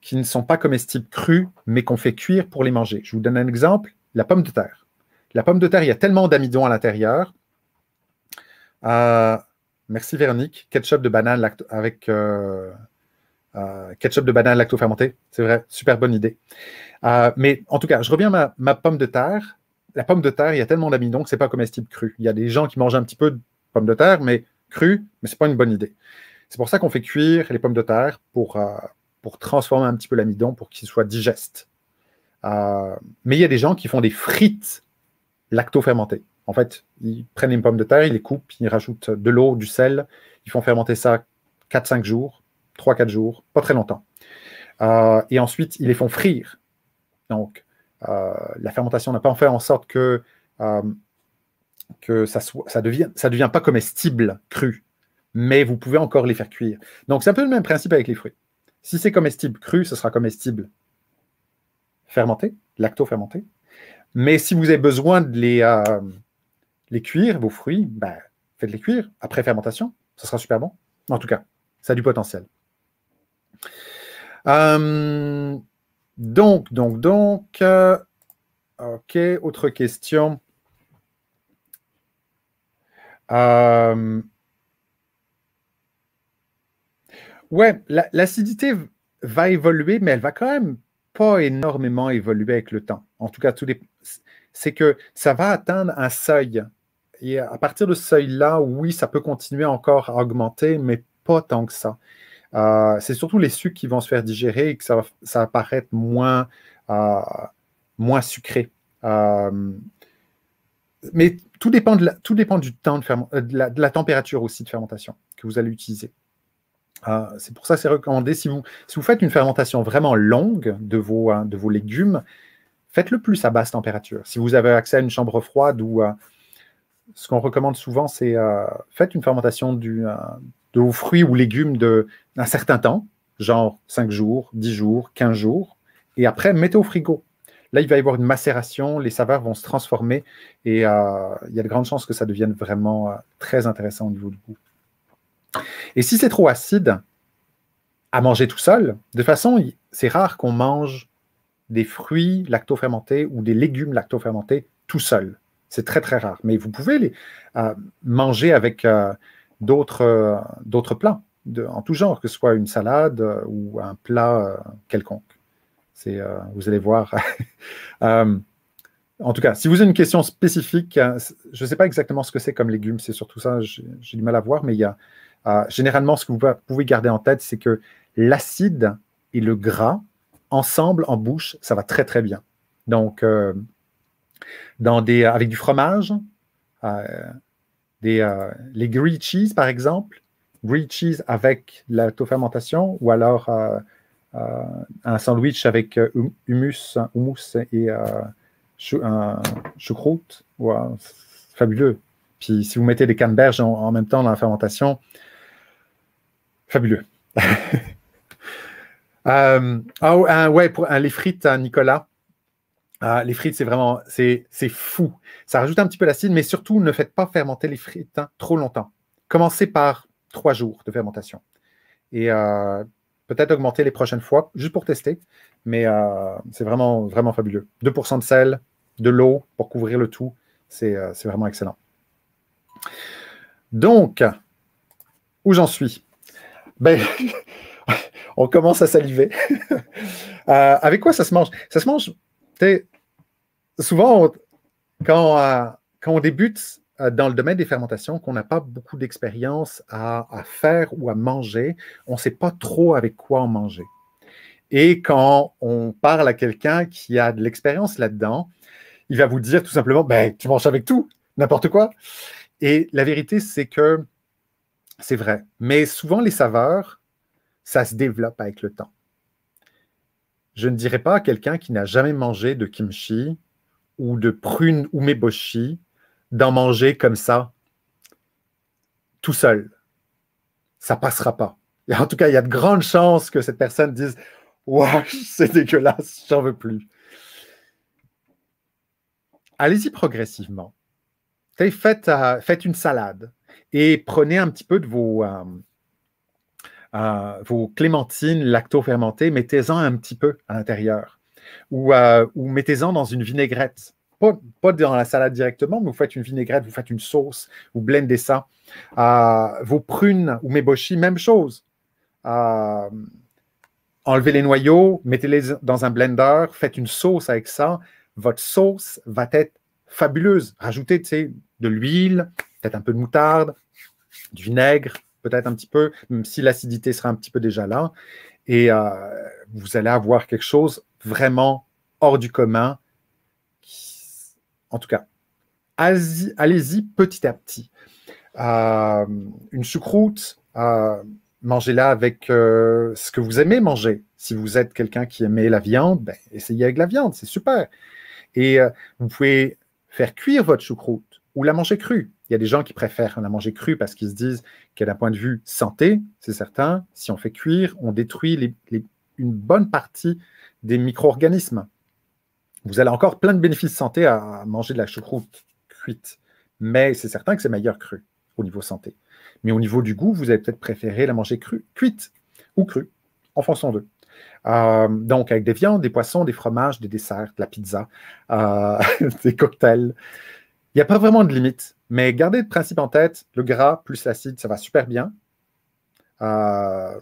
qui ne sont pas comestibles crus, mais qu'on fait cuire pour les manger. Je vous donne un exemple, la pomme de terre. La pomme de terre, il y a tellement d'amidon à l'intérieur. Euh, merci Véronique, ketchup de banane avec euh, euh, ketchup de banane lactofermenté. C'est vrai, super bonne idée. mais en tout cas, je reviens à ma pomme de terre la pomme de terre, il y a tellement d'amidon que c'est pas comestible cru. Il y a des gens qui mangent un petit peu de pomme de terre, mais cru, mais c'est pas une bonne idée. C'est pour ça qu'on fait cuire les pommes de terre pour, euh, pour transformer un petit peu l'amidon pour qu'il soit digeste. Euh, mais il y a des gens qui font des frites lacto-fermentées. En fait, ils prennent une pomme de terre, ils les coupent, ils rajoutent de l'eau, du sel, ils font fermenter ça 4-5 jours, 3-4 jours, pas très longtemps. Euh, et ensuite, ils les font frire. Donc, euh, la fermentation n'a pas en fait en sorte que, euh, que ça ne ça devient, ça devient pas comestible cru, mais vous pouvez encore les faire cuire. Donc c'est un peu le même principe avec les fruits. Si c'est comestible cru, ce sera comestible fermenté, lacto-fermenté. Mais si vous avez besoin de les, euh, les cuire, vos fruits, ben, faites-les cuire après fermentation. Ce sera super bon. En tout cas, ça a du potentiel. Euh, donc, donc, donc. Euh, ok, autre question. Euh, ouais, l'acidité va évoluer, mais elle va quand même pas énormément évoluer avec le temps. En tout cas, c'est que ça va atteindre un seuil. Et à partir de ce seuil-là, oui, ça peut continuer encore à augmenter, mais pas tant que ça. Euh, c'est surtout les sucres qui vont se faire digérer et que ça, ça va paraître moins, euh, moins sucré. Euh, mais tout dépend, de la, tout dépend du temps de, de, la, température aussi de fermentation que vous allez utiliser. c'est pour ça que c'est recommandé, si vous, si vous faites une fermentation vraiment longue de vos, hein, de vos légumes, faites-le plus à basse température. Si vous avez accès à une chambre froide ou ce qu'on recommande souvent, c'est euh, faites une fermentation du, de vos fruits ou légumes d'un certain temps, genre 5 jours, 10 jours, 15 jours, et après, mettez au frigo. Là, il va y avoir une macération, les saveurs vont se transformer et euh, il y a de grandes chances que ça devienne vraiment euh, très intéressant au niveau du goût. Et si c'est trop acide, à manger tout seul, de façon, c'est rare qu'on mange des fruits lactofermentés ou des légumes lactofermentés tout seul. C'est très, très rare. Mais vous pouvez les euh, manger avec euh, d'autres, plats en tout genre, que ce soit une salade euh, ou un plat euh, quelconque. C'est, vous allez voir. en tout cas, si vous avez une question spécifique, je ne sais pas exactement ce que c'est comme légumes, c'est surtout ça, j'ai, du mal à voir, mais il y a, généralement, ce que vous pouvez garder en tête, c'est que l'acide et le gras, ensemble, en bouche, ça va très, très bien. Donc, dans des, avec du fromage, euh, les grilled cheese, par exemple, grilled cheese avec fermentation ou alors euh, euh, un sandwich avec hum-, humus, hummus et un choucroute. fabuleux. Puis si vous mettez des canneberges en, en même temps dans la fermentation, fabuleux. oh, ouais, pour, les frites, hein, Nicolas. Ah, les frites, c'est vraiment, c'est fou. Ça rajoute un petit peu l'acide, mais surtout, ne faites pas fermenter les frites hein, trop longtemps. Commencez par trois jours de fermentation. Et euh, peut-être augmenter les prochaines fois, juste pour tester. Mais euh, c'est vraiment, vraiment fabuleux. 2% de sel, de l'eau pour couvrir le tout. C'est euh, vraiment excellent. Donc, où j'en suis ben, On commence à saliver. avec quoi ça se mange Ça se mange souvent, euh, quand, on débute euh, dans le domaine des fermentations, qu'on n'a pas beaucoup d'expérience à, faire ou à manger, on ne sait pas trop avec quoi en manger. Et quand on parle à quelqu'un qui a de l'expérience là-dedans, il va vous dire tout simplement, ben, tu manges avec tout, n'importe quoi. Et la vérité, c'est que c'est vrai. Mais souvent, les saveurs, ça se développe avec le temps. Je ne dirais pas à quelqu'un qui n'a jamais mangé de kimchi ou de prunes ou umeboshi, d'en manger comme ça, tout seul. Ça passera pas. Et en tout cas, il y a de grandes chances que cette personne dise wow, c'est dégueulasse, j'en veux plus. Allez-y progressivement. Euh, faites, une salade et prenez un petit peu de vos, euh, euh, vos clémentines lacto-fermentées, mettez-en un petit peu à l'intérieur ou, euh, ou mettez-en dans une vinaigrette. Pas, dans la salade directement, mais vous faites une vinaigrette, vous faites une sauce, vous blendez ça. Euh, vos prunes ou meboshi, même chose. Euh, enlevez les noyaux, mettez-les dans un blender, faites une sauce avec ça. Votre sauce va être fabuleuse. Rajoutez de l'huile, peut-être un peu de moutarde, du vinaigre, peut-être un petit peu, même si l'acidité sera un petit peu déjà là. Et vous allez avoir quelque chose vraiment hors du commun. En tout cas, allez-y petit à petit. Euh, une choucroute, euh, mangez-la avec euh, ce que vous aimez manger. Si vous êtes quelqu'un qui aimait la viande, ben, essayez avec la viande, c'est super. Et vous pouvez faire cuire votre choucroute ou la manger crue. Il y a des gens qui préfèrent la manger crue parce qu'ils se disent qu'à un point de vue santé, c'est certain. Si on fait cuire, on détruit une bonne partie des micro-organismes. Vous allez encore plein de bénéfices santé à manger de la choucroute cuite, mais c'est certain que c'est meilleur cru au niveau santé. Mais au niveau du goût, vous allez peut-être préférer la manger crue, cuite ou crue, en fonction d'eux. Euh, donc, avec des viandes, des poissons, des fromages, des desserts, la pizza, euh, des cocktails. Il n'y a pas vraiment de limite, mais gardez le principe en tête, le gras plus l'acide, ça va super bien. Euh,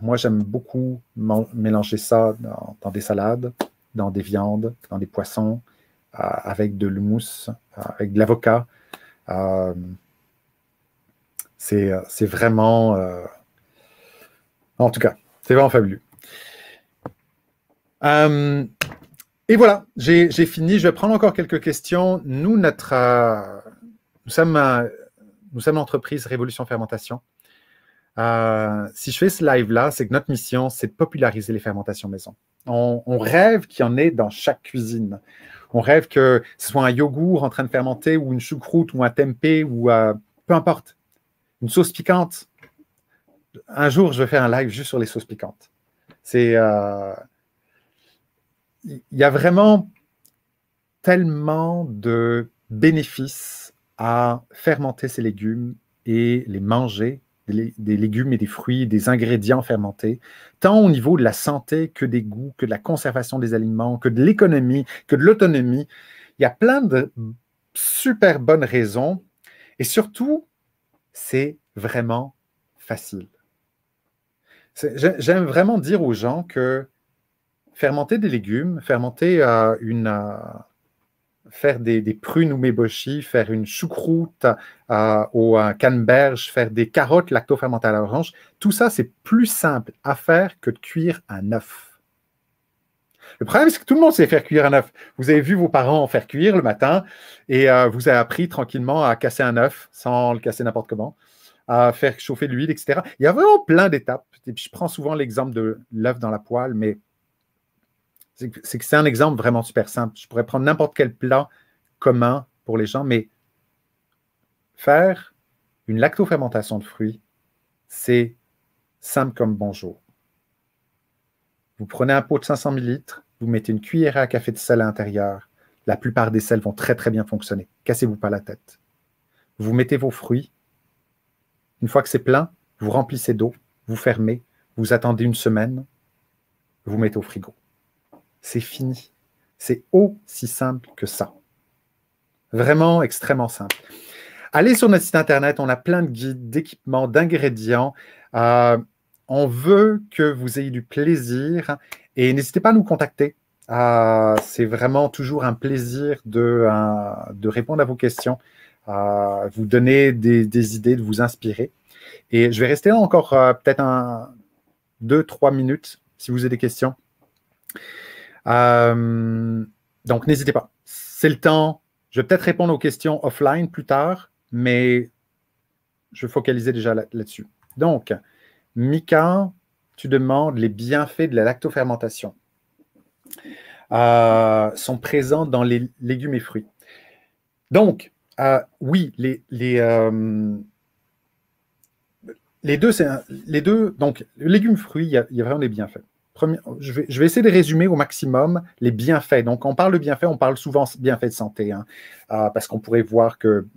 moi, j'aime beaucoup mélanger ça dans, des salades, dans des viandes, dans des poissons, euh, avec de l'humus, euh, avec de l'avocat. Euh, c'est vraiment... en tout cas, c'est vraiment fabuleux. et voilà, j'ai fini. Je vais prendre encore quelques questions. Nous, notre, sommes, nous sommes l'entreprise Révolution Fermentation. Euh, si je fais ce live-là, c'est que notre mission, c'est de populariser les fermentations maison. On, rêve qu'il y en ait dans chaque cuisine. On rêve que ce soit un yogourt en train de fermenter ou une choucroute ou un tempeh ou euh, peu importe. Une sauce piquante. Un jour, je vais faire un live juste sur les sauces piquantes. C'est. Euh, il y a vraiment tellement de bénéfices à fermenter ces légumes et les manger des, légumes et des fruits, des ingrédients fermentés, tant au niveau de la santé que des goûts, que de la conservation des aliments, que de l'économie, que de l'autonomie. Il y a plein de super bonnes raisons. Et surtout, c'est vraiment facile. J'aime vraiment dire aux gens que fermenter des légumes, fermenter euh, une, euh, faire des, prunes ou méboshi, faire une choucroute euh, ou au canneberge, faire des carottes lactofermentées à l'orange, tout ça, c'est plus simple à faire que de cuire un œuf. Le problème, c'est que tout le monde sait faire cuire un œuf. Vous avez vu vos parents en faire cuire le matin et euh, vous avez appris tranquillement à casser un œuf sans le casser n'importe comment, à faire chauffer l'huile, etc. Il y a vraiment plein d'étapes. Je prends souvent l'exemple de l'œuf dans la poêle, mais c'est un exemple vraiment super simple. Je pourrais prendre n'importe quel plat commun pour les gens, mais faire une lactofermentation de fruits, c'est simple comme bonjour. Vous prenez un pot de 500 ml, vous mettez une cuillère à café de sel à l'intérieur. La plupart des sels vont très très bien fonctionner. Cassez-vous pas la tête. Vous mettez vos fruits. Une fois que c'est plein, vous remplissez d'eau, vous fermez, vous attendez une semaine, vous mettez au frigo. C'est fini. C'est aussi simple que ça. Vraiment extrêmement simple. Allez sur notre site internet, on a plein de guides, d'équipements, d'ingrédients. Euh, on veut que vous ayez du plaisir et n'hésitez pas à nous contacter. Euh, c'est vraiment toujours un plaisir de, euh, répondre à vos questions, vous donner des, idées, de vous inspirer. Et je vais rester là encore peut-être un, deux, trois minutes si vous avez des questions. Euh, donc, n'hésitez pas. C'est le temps. Je vais peut-être répondre aux questions offline plus tard, mais je vais focaliser déjà là-dessus. donc, Mika, tu demandes les bienfaits de la lactofermentation. Euh, sont présents dans les légumes et fruits. Donc, euh, oui, les, les, euh, les deux, c'est les deux, donc, légumes, fruits, il y, il y a vraiment des bienfaits je, vais, essayer de résumer au maximum les bienfaits. Donc, on parle de bienfaits, on parle souvent de bienfaits de santé, hein. euh, parce qu'on pourrait voir que euh,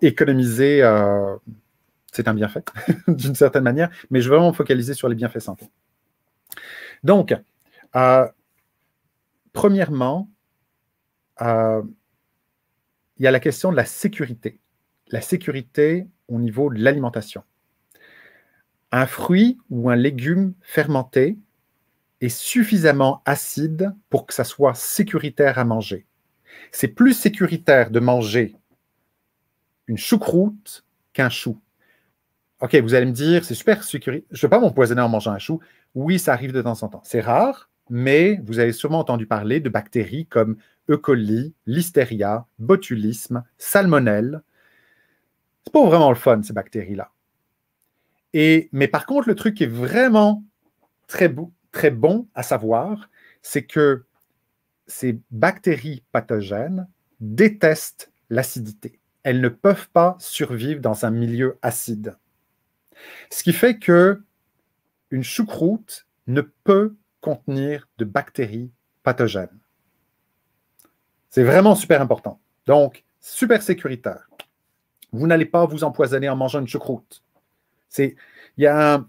économiser, euh, c'est un bienfait d'une certaine manière, mais je vais vraiment me focaliser sur les bienfaits de santé. Donc, premièrement, il y a la question de la sécurité. La sécurité au niveau de l'alimentation. Un fruit ou un légume fermenté est suffisamment acide pour que ça soit sécuritaire à manger. C'est plus sécuritaire de manger une choucroute qu'un chou. OK, vous allez me dire, c'est super sécuritaire. Je ne veux pas m'empoisonner en mangeant un chou. Oui, ça arrive de temps en temps. C'est rare, mais vous avez sûrement entendu parler de bactéries comme E. coli, listeria, botulisme, salmonelle. C'est pas vraiment le fun, ces bactéries-là. Et, mais par contre, le truc qui est vraiment très beau, très bon à savoir, c'est que ces bactéries pathogènes détestent l'acidité. Elles ne peuvent pas survivre dans un milieu acide. Ce qui fait que une choucroute ne peut contenir de bactéries pathogènes. C'est vraiment super important. Donc, super sécuritaire. Vous n'allez pas vous empoisonner en mangeant une choucroute. Il y a un,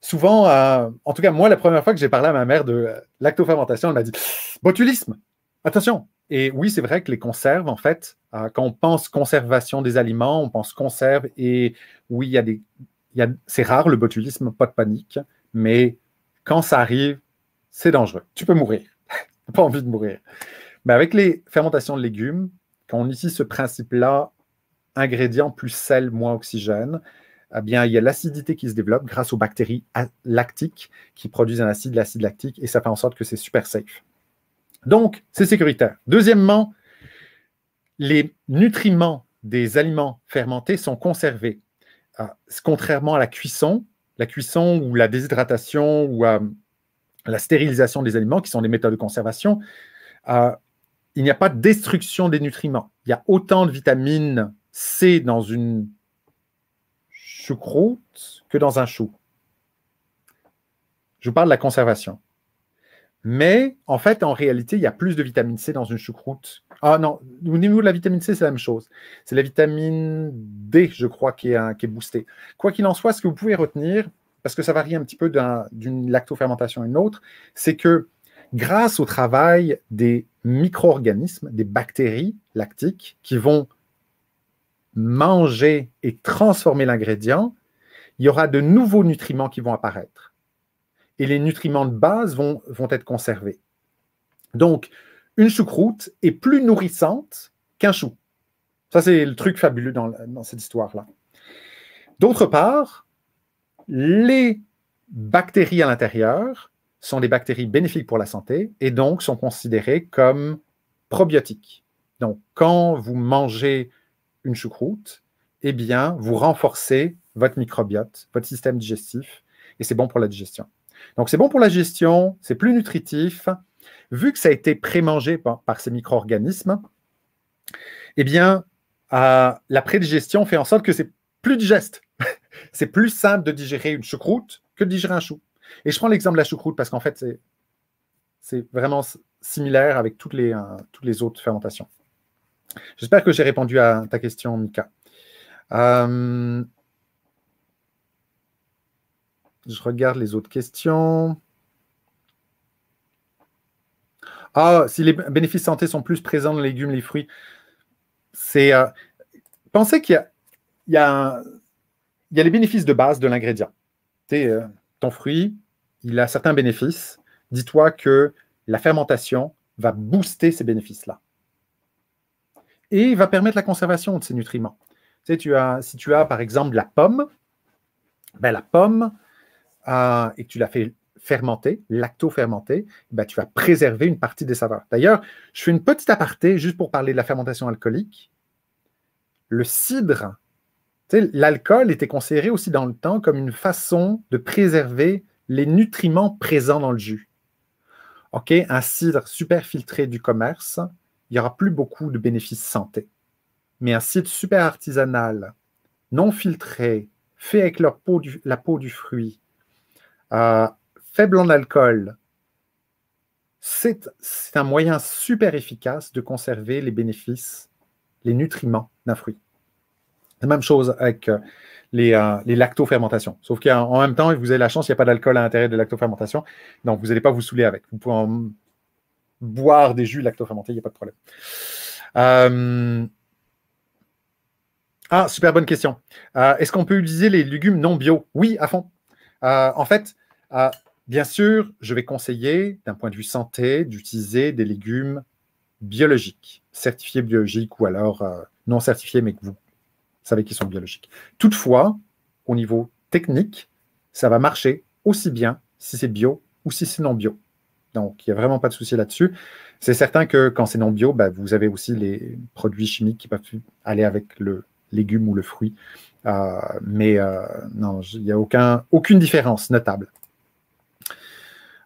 souvent, en tout cas, moi, la première fois que j'ai parlé à ma mère de euh, lactofermentation, elle m'a dit botulisme, attention. Et oui, c'est vrai que les conserves, en fait, euh, quand on pense conservation des aliments, on pense conserve et oui, il y a des. c'est rare le botulisme, pas de panique, mais quand ça arrive, c'est dangereux. Tu peux mourir. pas envie de mourir. Mais avec les fermentations de légumes, quand on utilise ce principe-là, ingrédients plus sel, moins oxygène, eh bien, il y a l'acidité qui se développe grâce aux bactéries lactiques qui produisent un acide, l'acide lactique, et ça fait en sorte que c'est super safe. Donc, c'est sécuritaire. Deuxièmement, les nutriments des aliments fermentés sont conservés. Euh, contrairement à la cuisson, la cuisson ou la déshydratation ou euh, la stérilisation des aliments, qui sont des méthodes de conservation, euh, il n'y a pas de destruction des nutriments. Il y a autant de vitamine C dans une choucroute que dans un chou. Je vous parle de la conservation. Mais en fait, en réalité, il y a plus de vitamine C dans une choucroute. Ah non, au niveau de la vitamine C, c'est la même chose. C'est la vitamine D, je crois, qui est, boostée. Quoi qu'il en soit, ce que vous pouvez retenir, parce que ça varie un petit peu d'une lactofermentation à une autre, c'est que grâce au travail des micro-organismes, des bactéries lactiques, qui vont manger et transformer l'ingrédient, il y aura de nouveaux nutriments qui vont apparaître. Et les nutriments de base vont, être conservés. Donc, une choucroute est plus nourrissante qu'un chou. Ça, c'est le truc fabuleux dans, dans cette histoire-là. D'autre part, les bactéries à l'intérieur sont des bactéries bénéfiques pour la santé et donc sont considérées comme probiotiques. Donc, quand vous mangez une choucroute, eh bien, vous renforcez votre microbiote, votre système digestif, et c'est bon pour la digestion. Donc, c'est bon pour la digestion, c'est plus nutritif. Vu que ça a été prémangé par, par ces micro-organismes, eh bien, euh, la prédigestion fait en sorte que c'est plus digeste. c'est plus simple de digérer une choucroute que de digérer un chou. Et je prends l'exemple de la choucroute parce qu'en fait, c'est vraiment similaire avec toutes les, euh, toutes les autres fermentations. J'espère que j'ai répondu à ta question, Mika. Euh, je regarde les autres questions. Ah, si les bénéfices santé sont plus présents dans les légumes, les fruits, c'est. Euh, pensez qu'il y, y, y a, les bénéfices de base de l'ingrédient. Euh, ton fruit, il a certains bénéfices. Dis-toi que la fermentation va booster ces bénéfices-là et va permettre la conservation de ces nutriments. Tu as, si tu as par exemple la pomme, ben, la pomme, euh, et que tu la fais fermenter, lacto-fermenter, ben, tu vas préserver une partie des saveurs. D'ailleurs, je fais une petite aparté juste pour parler de la fermentation alcoolique. Le cidre, l'alcool était considéré aussi dans le temps comme une façon de préserver les nutriments présents dans le jus. OK, un cidre super filtré du commerce il n'y aura plus beaucoup de bénéfices santé. Mais un site super artisanal, non filtré, fait avec la peau du fruit, euh, faible en alcool, c'est un moyen super efficace de conserver les bénéfices, les nutriments d'un fruit. La même chose avec euh, euh, les, lactofermentations. Sauf qu'en même temps, vous avez la chance, il n'y a pas d'alcool à l'intérieur de lactofermentation. Donc, vous n'allez pas vous saouler avec. Vous pouvez en boire des jus lactofermentés, il n'y a pas de problème. Euh, ah, super bonne question. Euh, est-ce qu'on peut utiliser les légumes non bio Oui, à fond. Euh, en fait, bien sûr, je vais conseiller, d'un point de vue santé, d'utiliser des légumes biologiques, certifiés biologiques ou alors non certifiés, mais que vous savez qu'ils sont biologiques. Toutefois, au niveau technique, ça va marcher aussi bien si c'est bio ou si c'est non bio. Donc, il n'y a vraiment pas de souci là-dessus. C'est certain que quand c'est non bio, bah, vous avez aussi les produits chimiques qui peuvent aller avec le légume ou le fruit. Euh, mais euh, non, il n'y a aucune différence notable.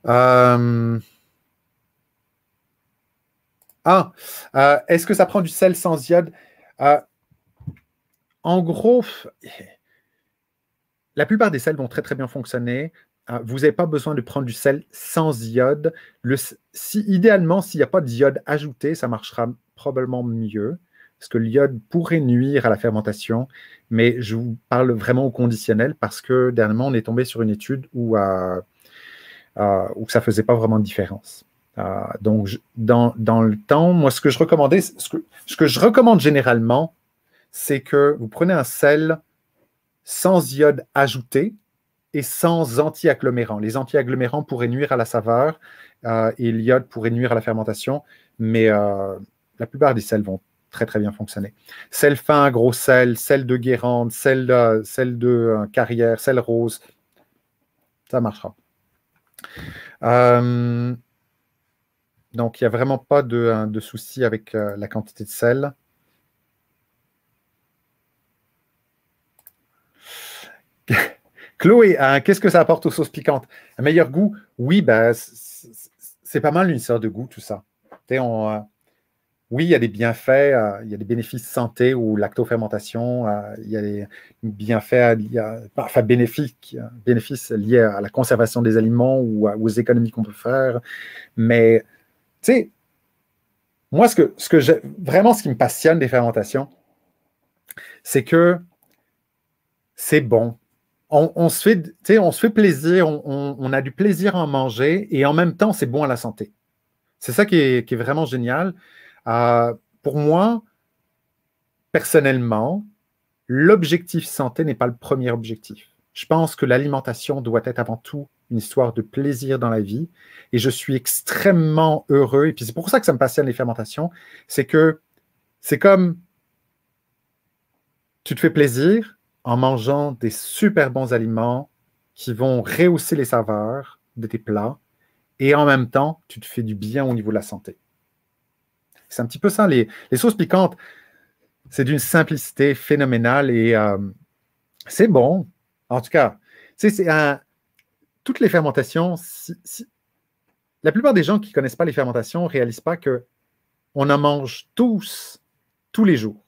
Euh, ah, est-ce que ça prend du sel sans iode En gros, la plupart des sels vont très très bien fonctionner. Hein, vous n'avez pas besoin de prendre du sel sans iode. si, idéalement, s'il n'y a pas d'iode ajouté, ça marchera probablement mieux, parce que l'iode pourrait nuire à la fermentation, mais je vous parle vraiment au conditionnel, parce que dernièrement, on est tombé sur une étude où, euh, euh, ça ne faisait pas vraiment de différence. Euh, donc, dans, le temps, moi, ce que je recommandais, ce que je recommande généralement, c'est que vous prenez un sel sans iode ajouté, et sans anti Les anti-agglomérants pourraient nuire à la saveur euh, et l'iode pourrait nuire à la fermentation, mais euh, la plupart des sels vont très très bien fonctionner. Sel fin, gros sel, sel de Guérande, sel euh, de, de carrière, sel rose, ça marchera. donc il n'y a vraiment pas de, de souci avec la quantité de sel. Chloé, hein, qu'est-ce que ça apporte aux sauces piquantes Un meilleur goût Oui, ben c'est pas mal une sorte de goût, tout ça. oui, il y a des bienfaits, il y a des bénéfices santé ou lactofermentation, fermentation il y a des bienfaits, y a, enfin bénéfices liés à la conservation des aliments ou euh, aux économies qu'on peut faire. Mais, tu sais, moi, ce que, ce que vraiment, ce qui me passionne des fermentations, c'est que c'est bon, on, se fait, on se fait plaisir, on, a du plaisir à en manger et en même temps, c'est bon à la santé. C'est ça qui est, vraiment génial. Euh, pour moi, personnellement, l'objectif santé n'est pas le premier objectif. Je pense que l'alimentation doit être avant tout une histoire de plaisir dans la vie. Et je suis extrêmement heureux. Et puis c'est pour ça que ça me passionne les fermentations. C'est que c'est comme tu te fais plaisir, en mangeant des super bons aliments qui vont rehausser les saveurs de tes plats et en même temps, tu te fais du bien au niveau de la santé. C'est un petit peu ça, les, sauces piquantes, c'est d'une simplicité phénoménale et euh, c'est bon. En tout cas, c'est toutes les fermentations, la plupart des gens qui ne connaissent pas les fermentations ne réalisent pas que on en mange tous, tous les jours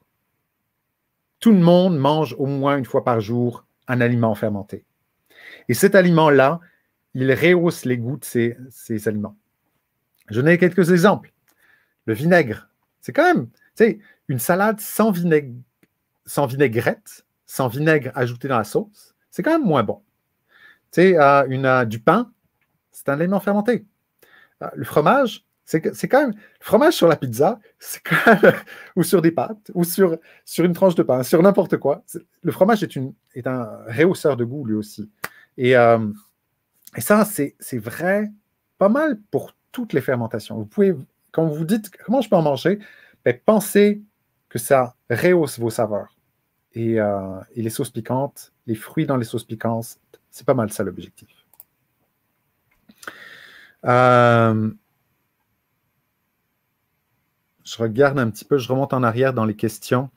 tout le monde mange au moins une fois par jour un aliment fermenté. Et cet aliment-là, il rehausse les goûts de ces, aliments. Je n'ai quelques exemples. Le vinaigre, c'est quand même, tu sais, une salade sans, vinaigre, sans vinaigrette, sans vinaigre ajouté dans la sauce, c'est quand même moins bon. Tu sais, euh, une, euh, du pain, c'est un aliment fermenté. Euh, le fromage, c'est quand même. Le fromage sur la pizza, c'est quand ou sur des pâtes, ou sur, sur une tranche de pain, sur n'importe quoi. Le fromage est, une, est un réhausseur de goût, lui aussi. Et, euh, ça, c'est vrai pas mal pour toutes les fermentations. Vous pouvez. Quand vous dites comment je peux en manger, ben, pensez que ça rehausse vos saveurs. Euh, et, les sauces piquantes, les fruits dans les sauces piquantes, c'est pas mal ça l'objectif. Euh, je regarde un petit peu, je remonte en arrière dans les questions.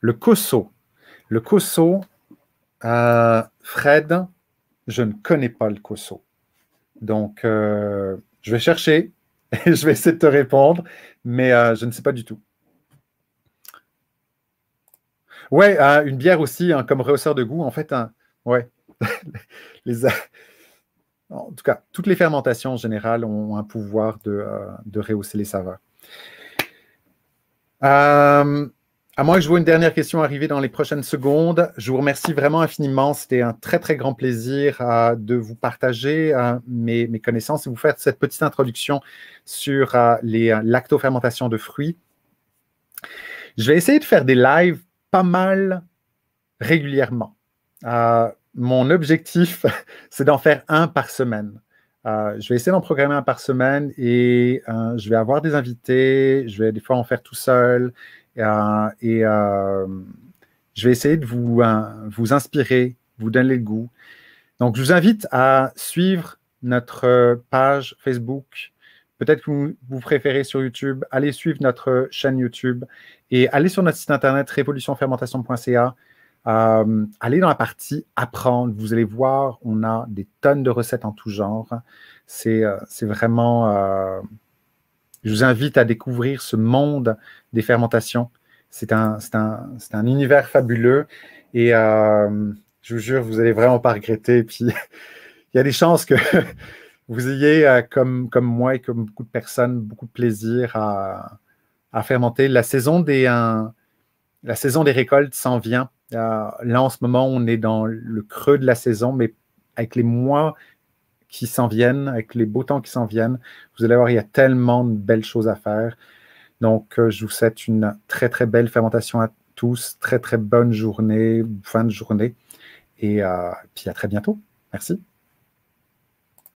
Le Cosso. Le Cosso, euh, Fred, je ne connais pas le Cosso. Donc, euh, je vais chercher, je vais essayer de te répondre, mais euh, je ne sais pas du tout. Ouais, euh, une bière aussi, hein, comme rehausseur de goût, en fait, hein, ouais. Euh, en tout cas, toutes les fermentations en général ont un pouvoir de, de rehausser les saveurs. À moins que je vois une dernière question arriver dans les prochaines secondes, je vous remercie vraiment infiniment. C'était un très, très grand plaisir euh, de vous partager euh, mes, connaissances et vous faire cette petite introduction sur euh, les lactofermentations de fruits. Je vais essayer de faire des lives pas mal régulièrement. mon objectif, c'est d'en faire un par semaine. je vais essayer d'en programmer un par semaine et je vais avoir des invités. Je vais des fois en faire tout seul. Euh, et euh, je vais essayer de vous, euh, vous inspirer, vous donner le goût. Donc, je vous invite à suivre notre page Facebook. Peut-être que vous, préférez sur YouTube. Allez suivre notre chaîne YouTube et allez sur notre site internet révolutionfermentation.ca. allez dans la partie apprendre. Vous allez voir, on a des tonnes de recettes en tout genre. C'est vraiment, je vous invite à découvrir ce monde des fermentations. C'est un, un, univers fabuleux et euh, je vous jure, vous allez vraiment pas regretter. Puis il y a des chances que vous ayez, euh, comme, comme moi et comme beaucoup de personnes, beaucoup de plaisir à, fermenter. La saison des, euh, la saison des récoltes s'en vient. là, en ce moment, on est dans le creux de la saison, mais avec les mois qui s'en viennent, avec les beaux temps qui s'en viennent. Vous allez voir, il y a tellement de belles choses à faire. Donc, euh, je vous souhaite une très, très belle fermentation à tous, très, très bonne journée, fin de journée. Et euh, puis à très bientôt. Merci.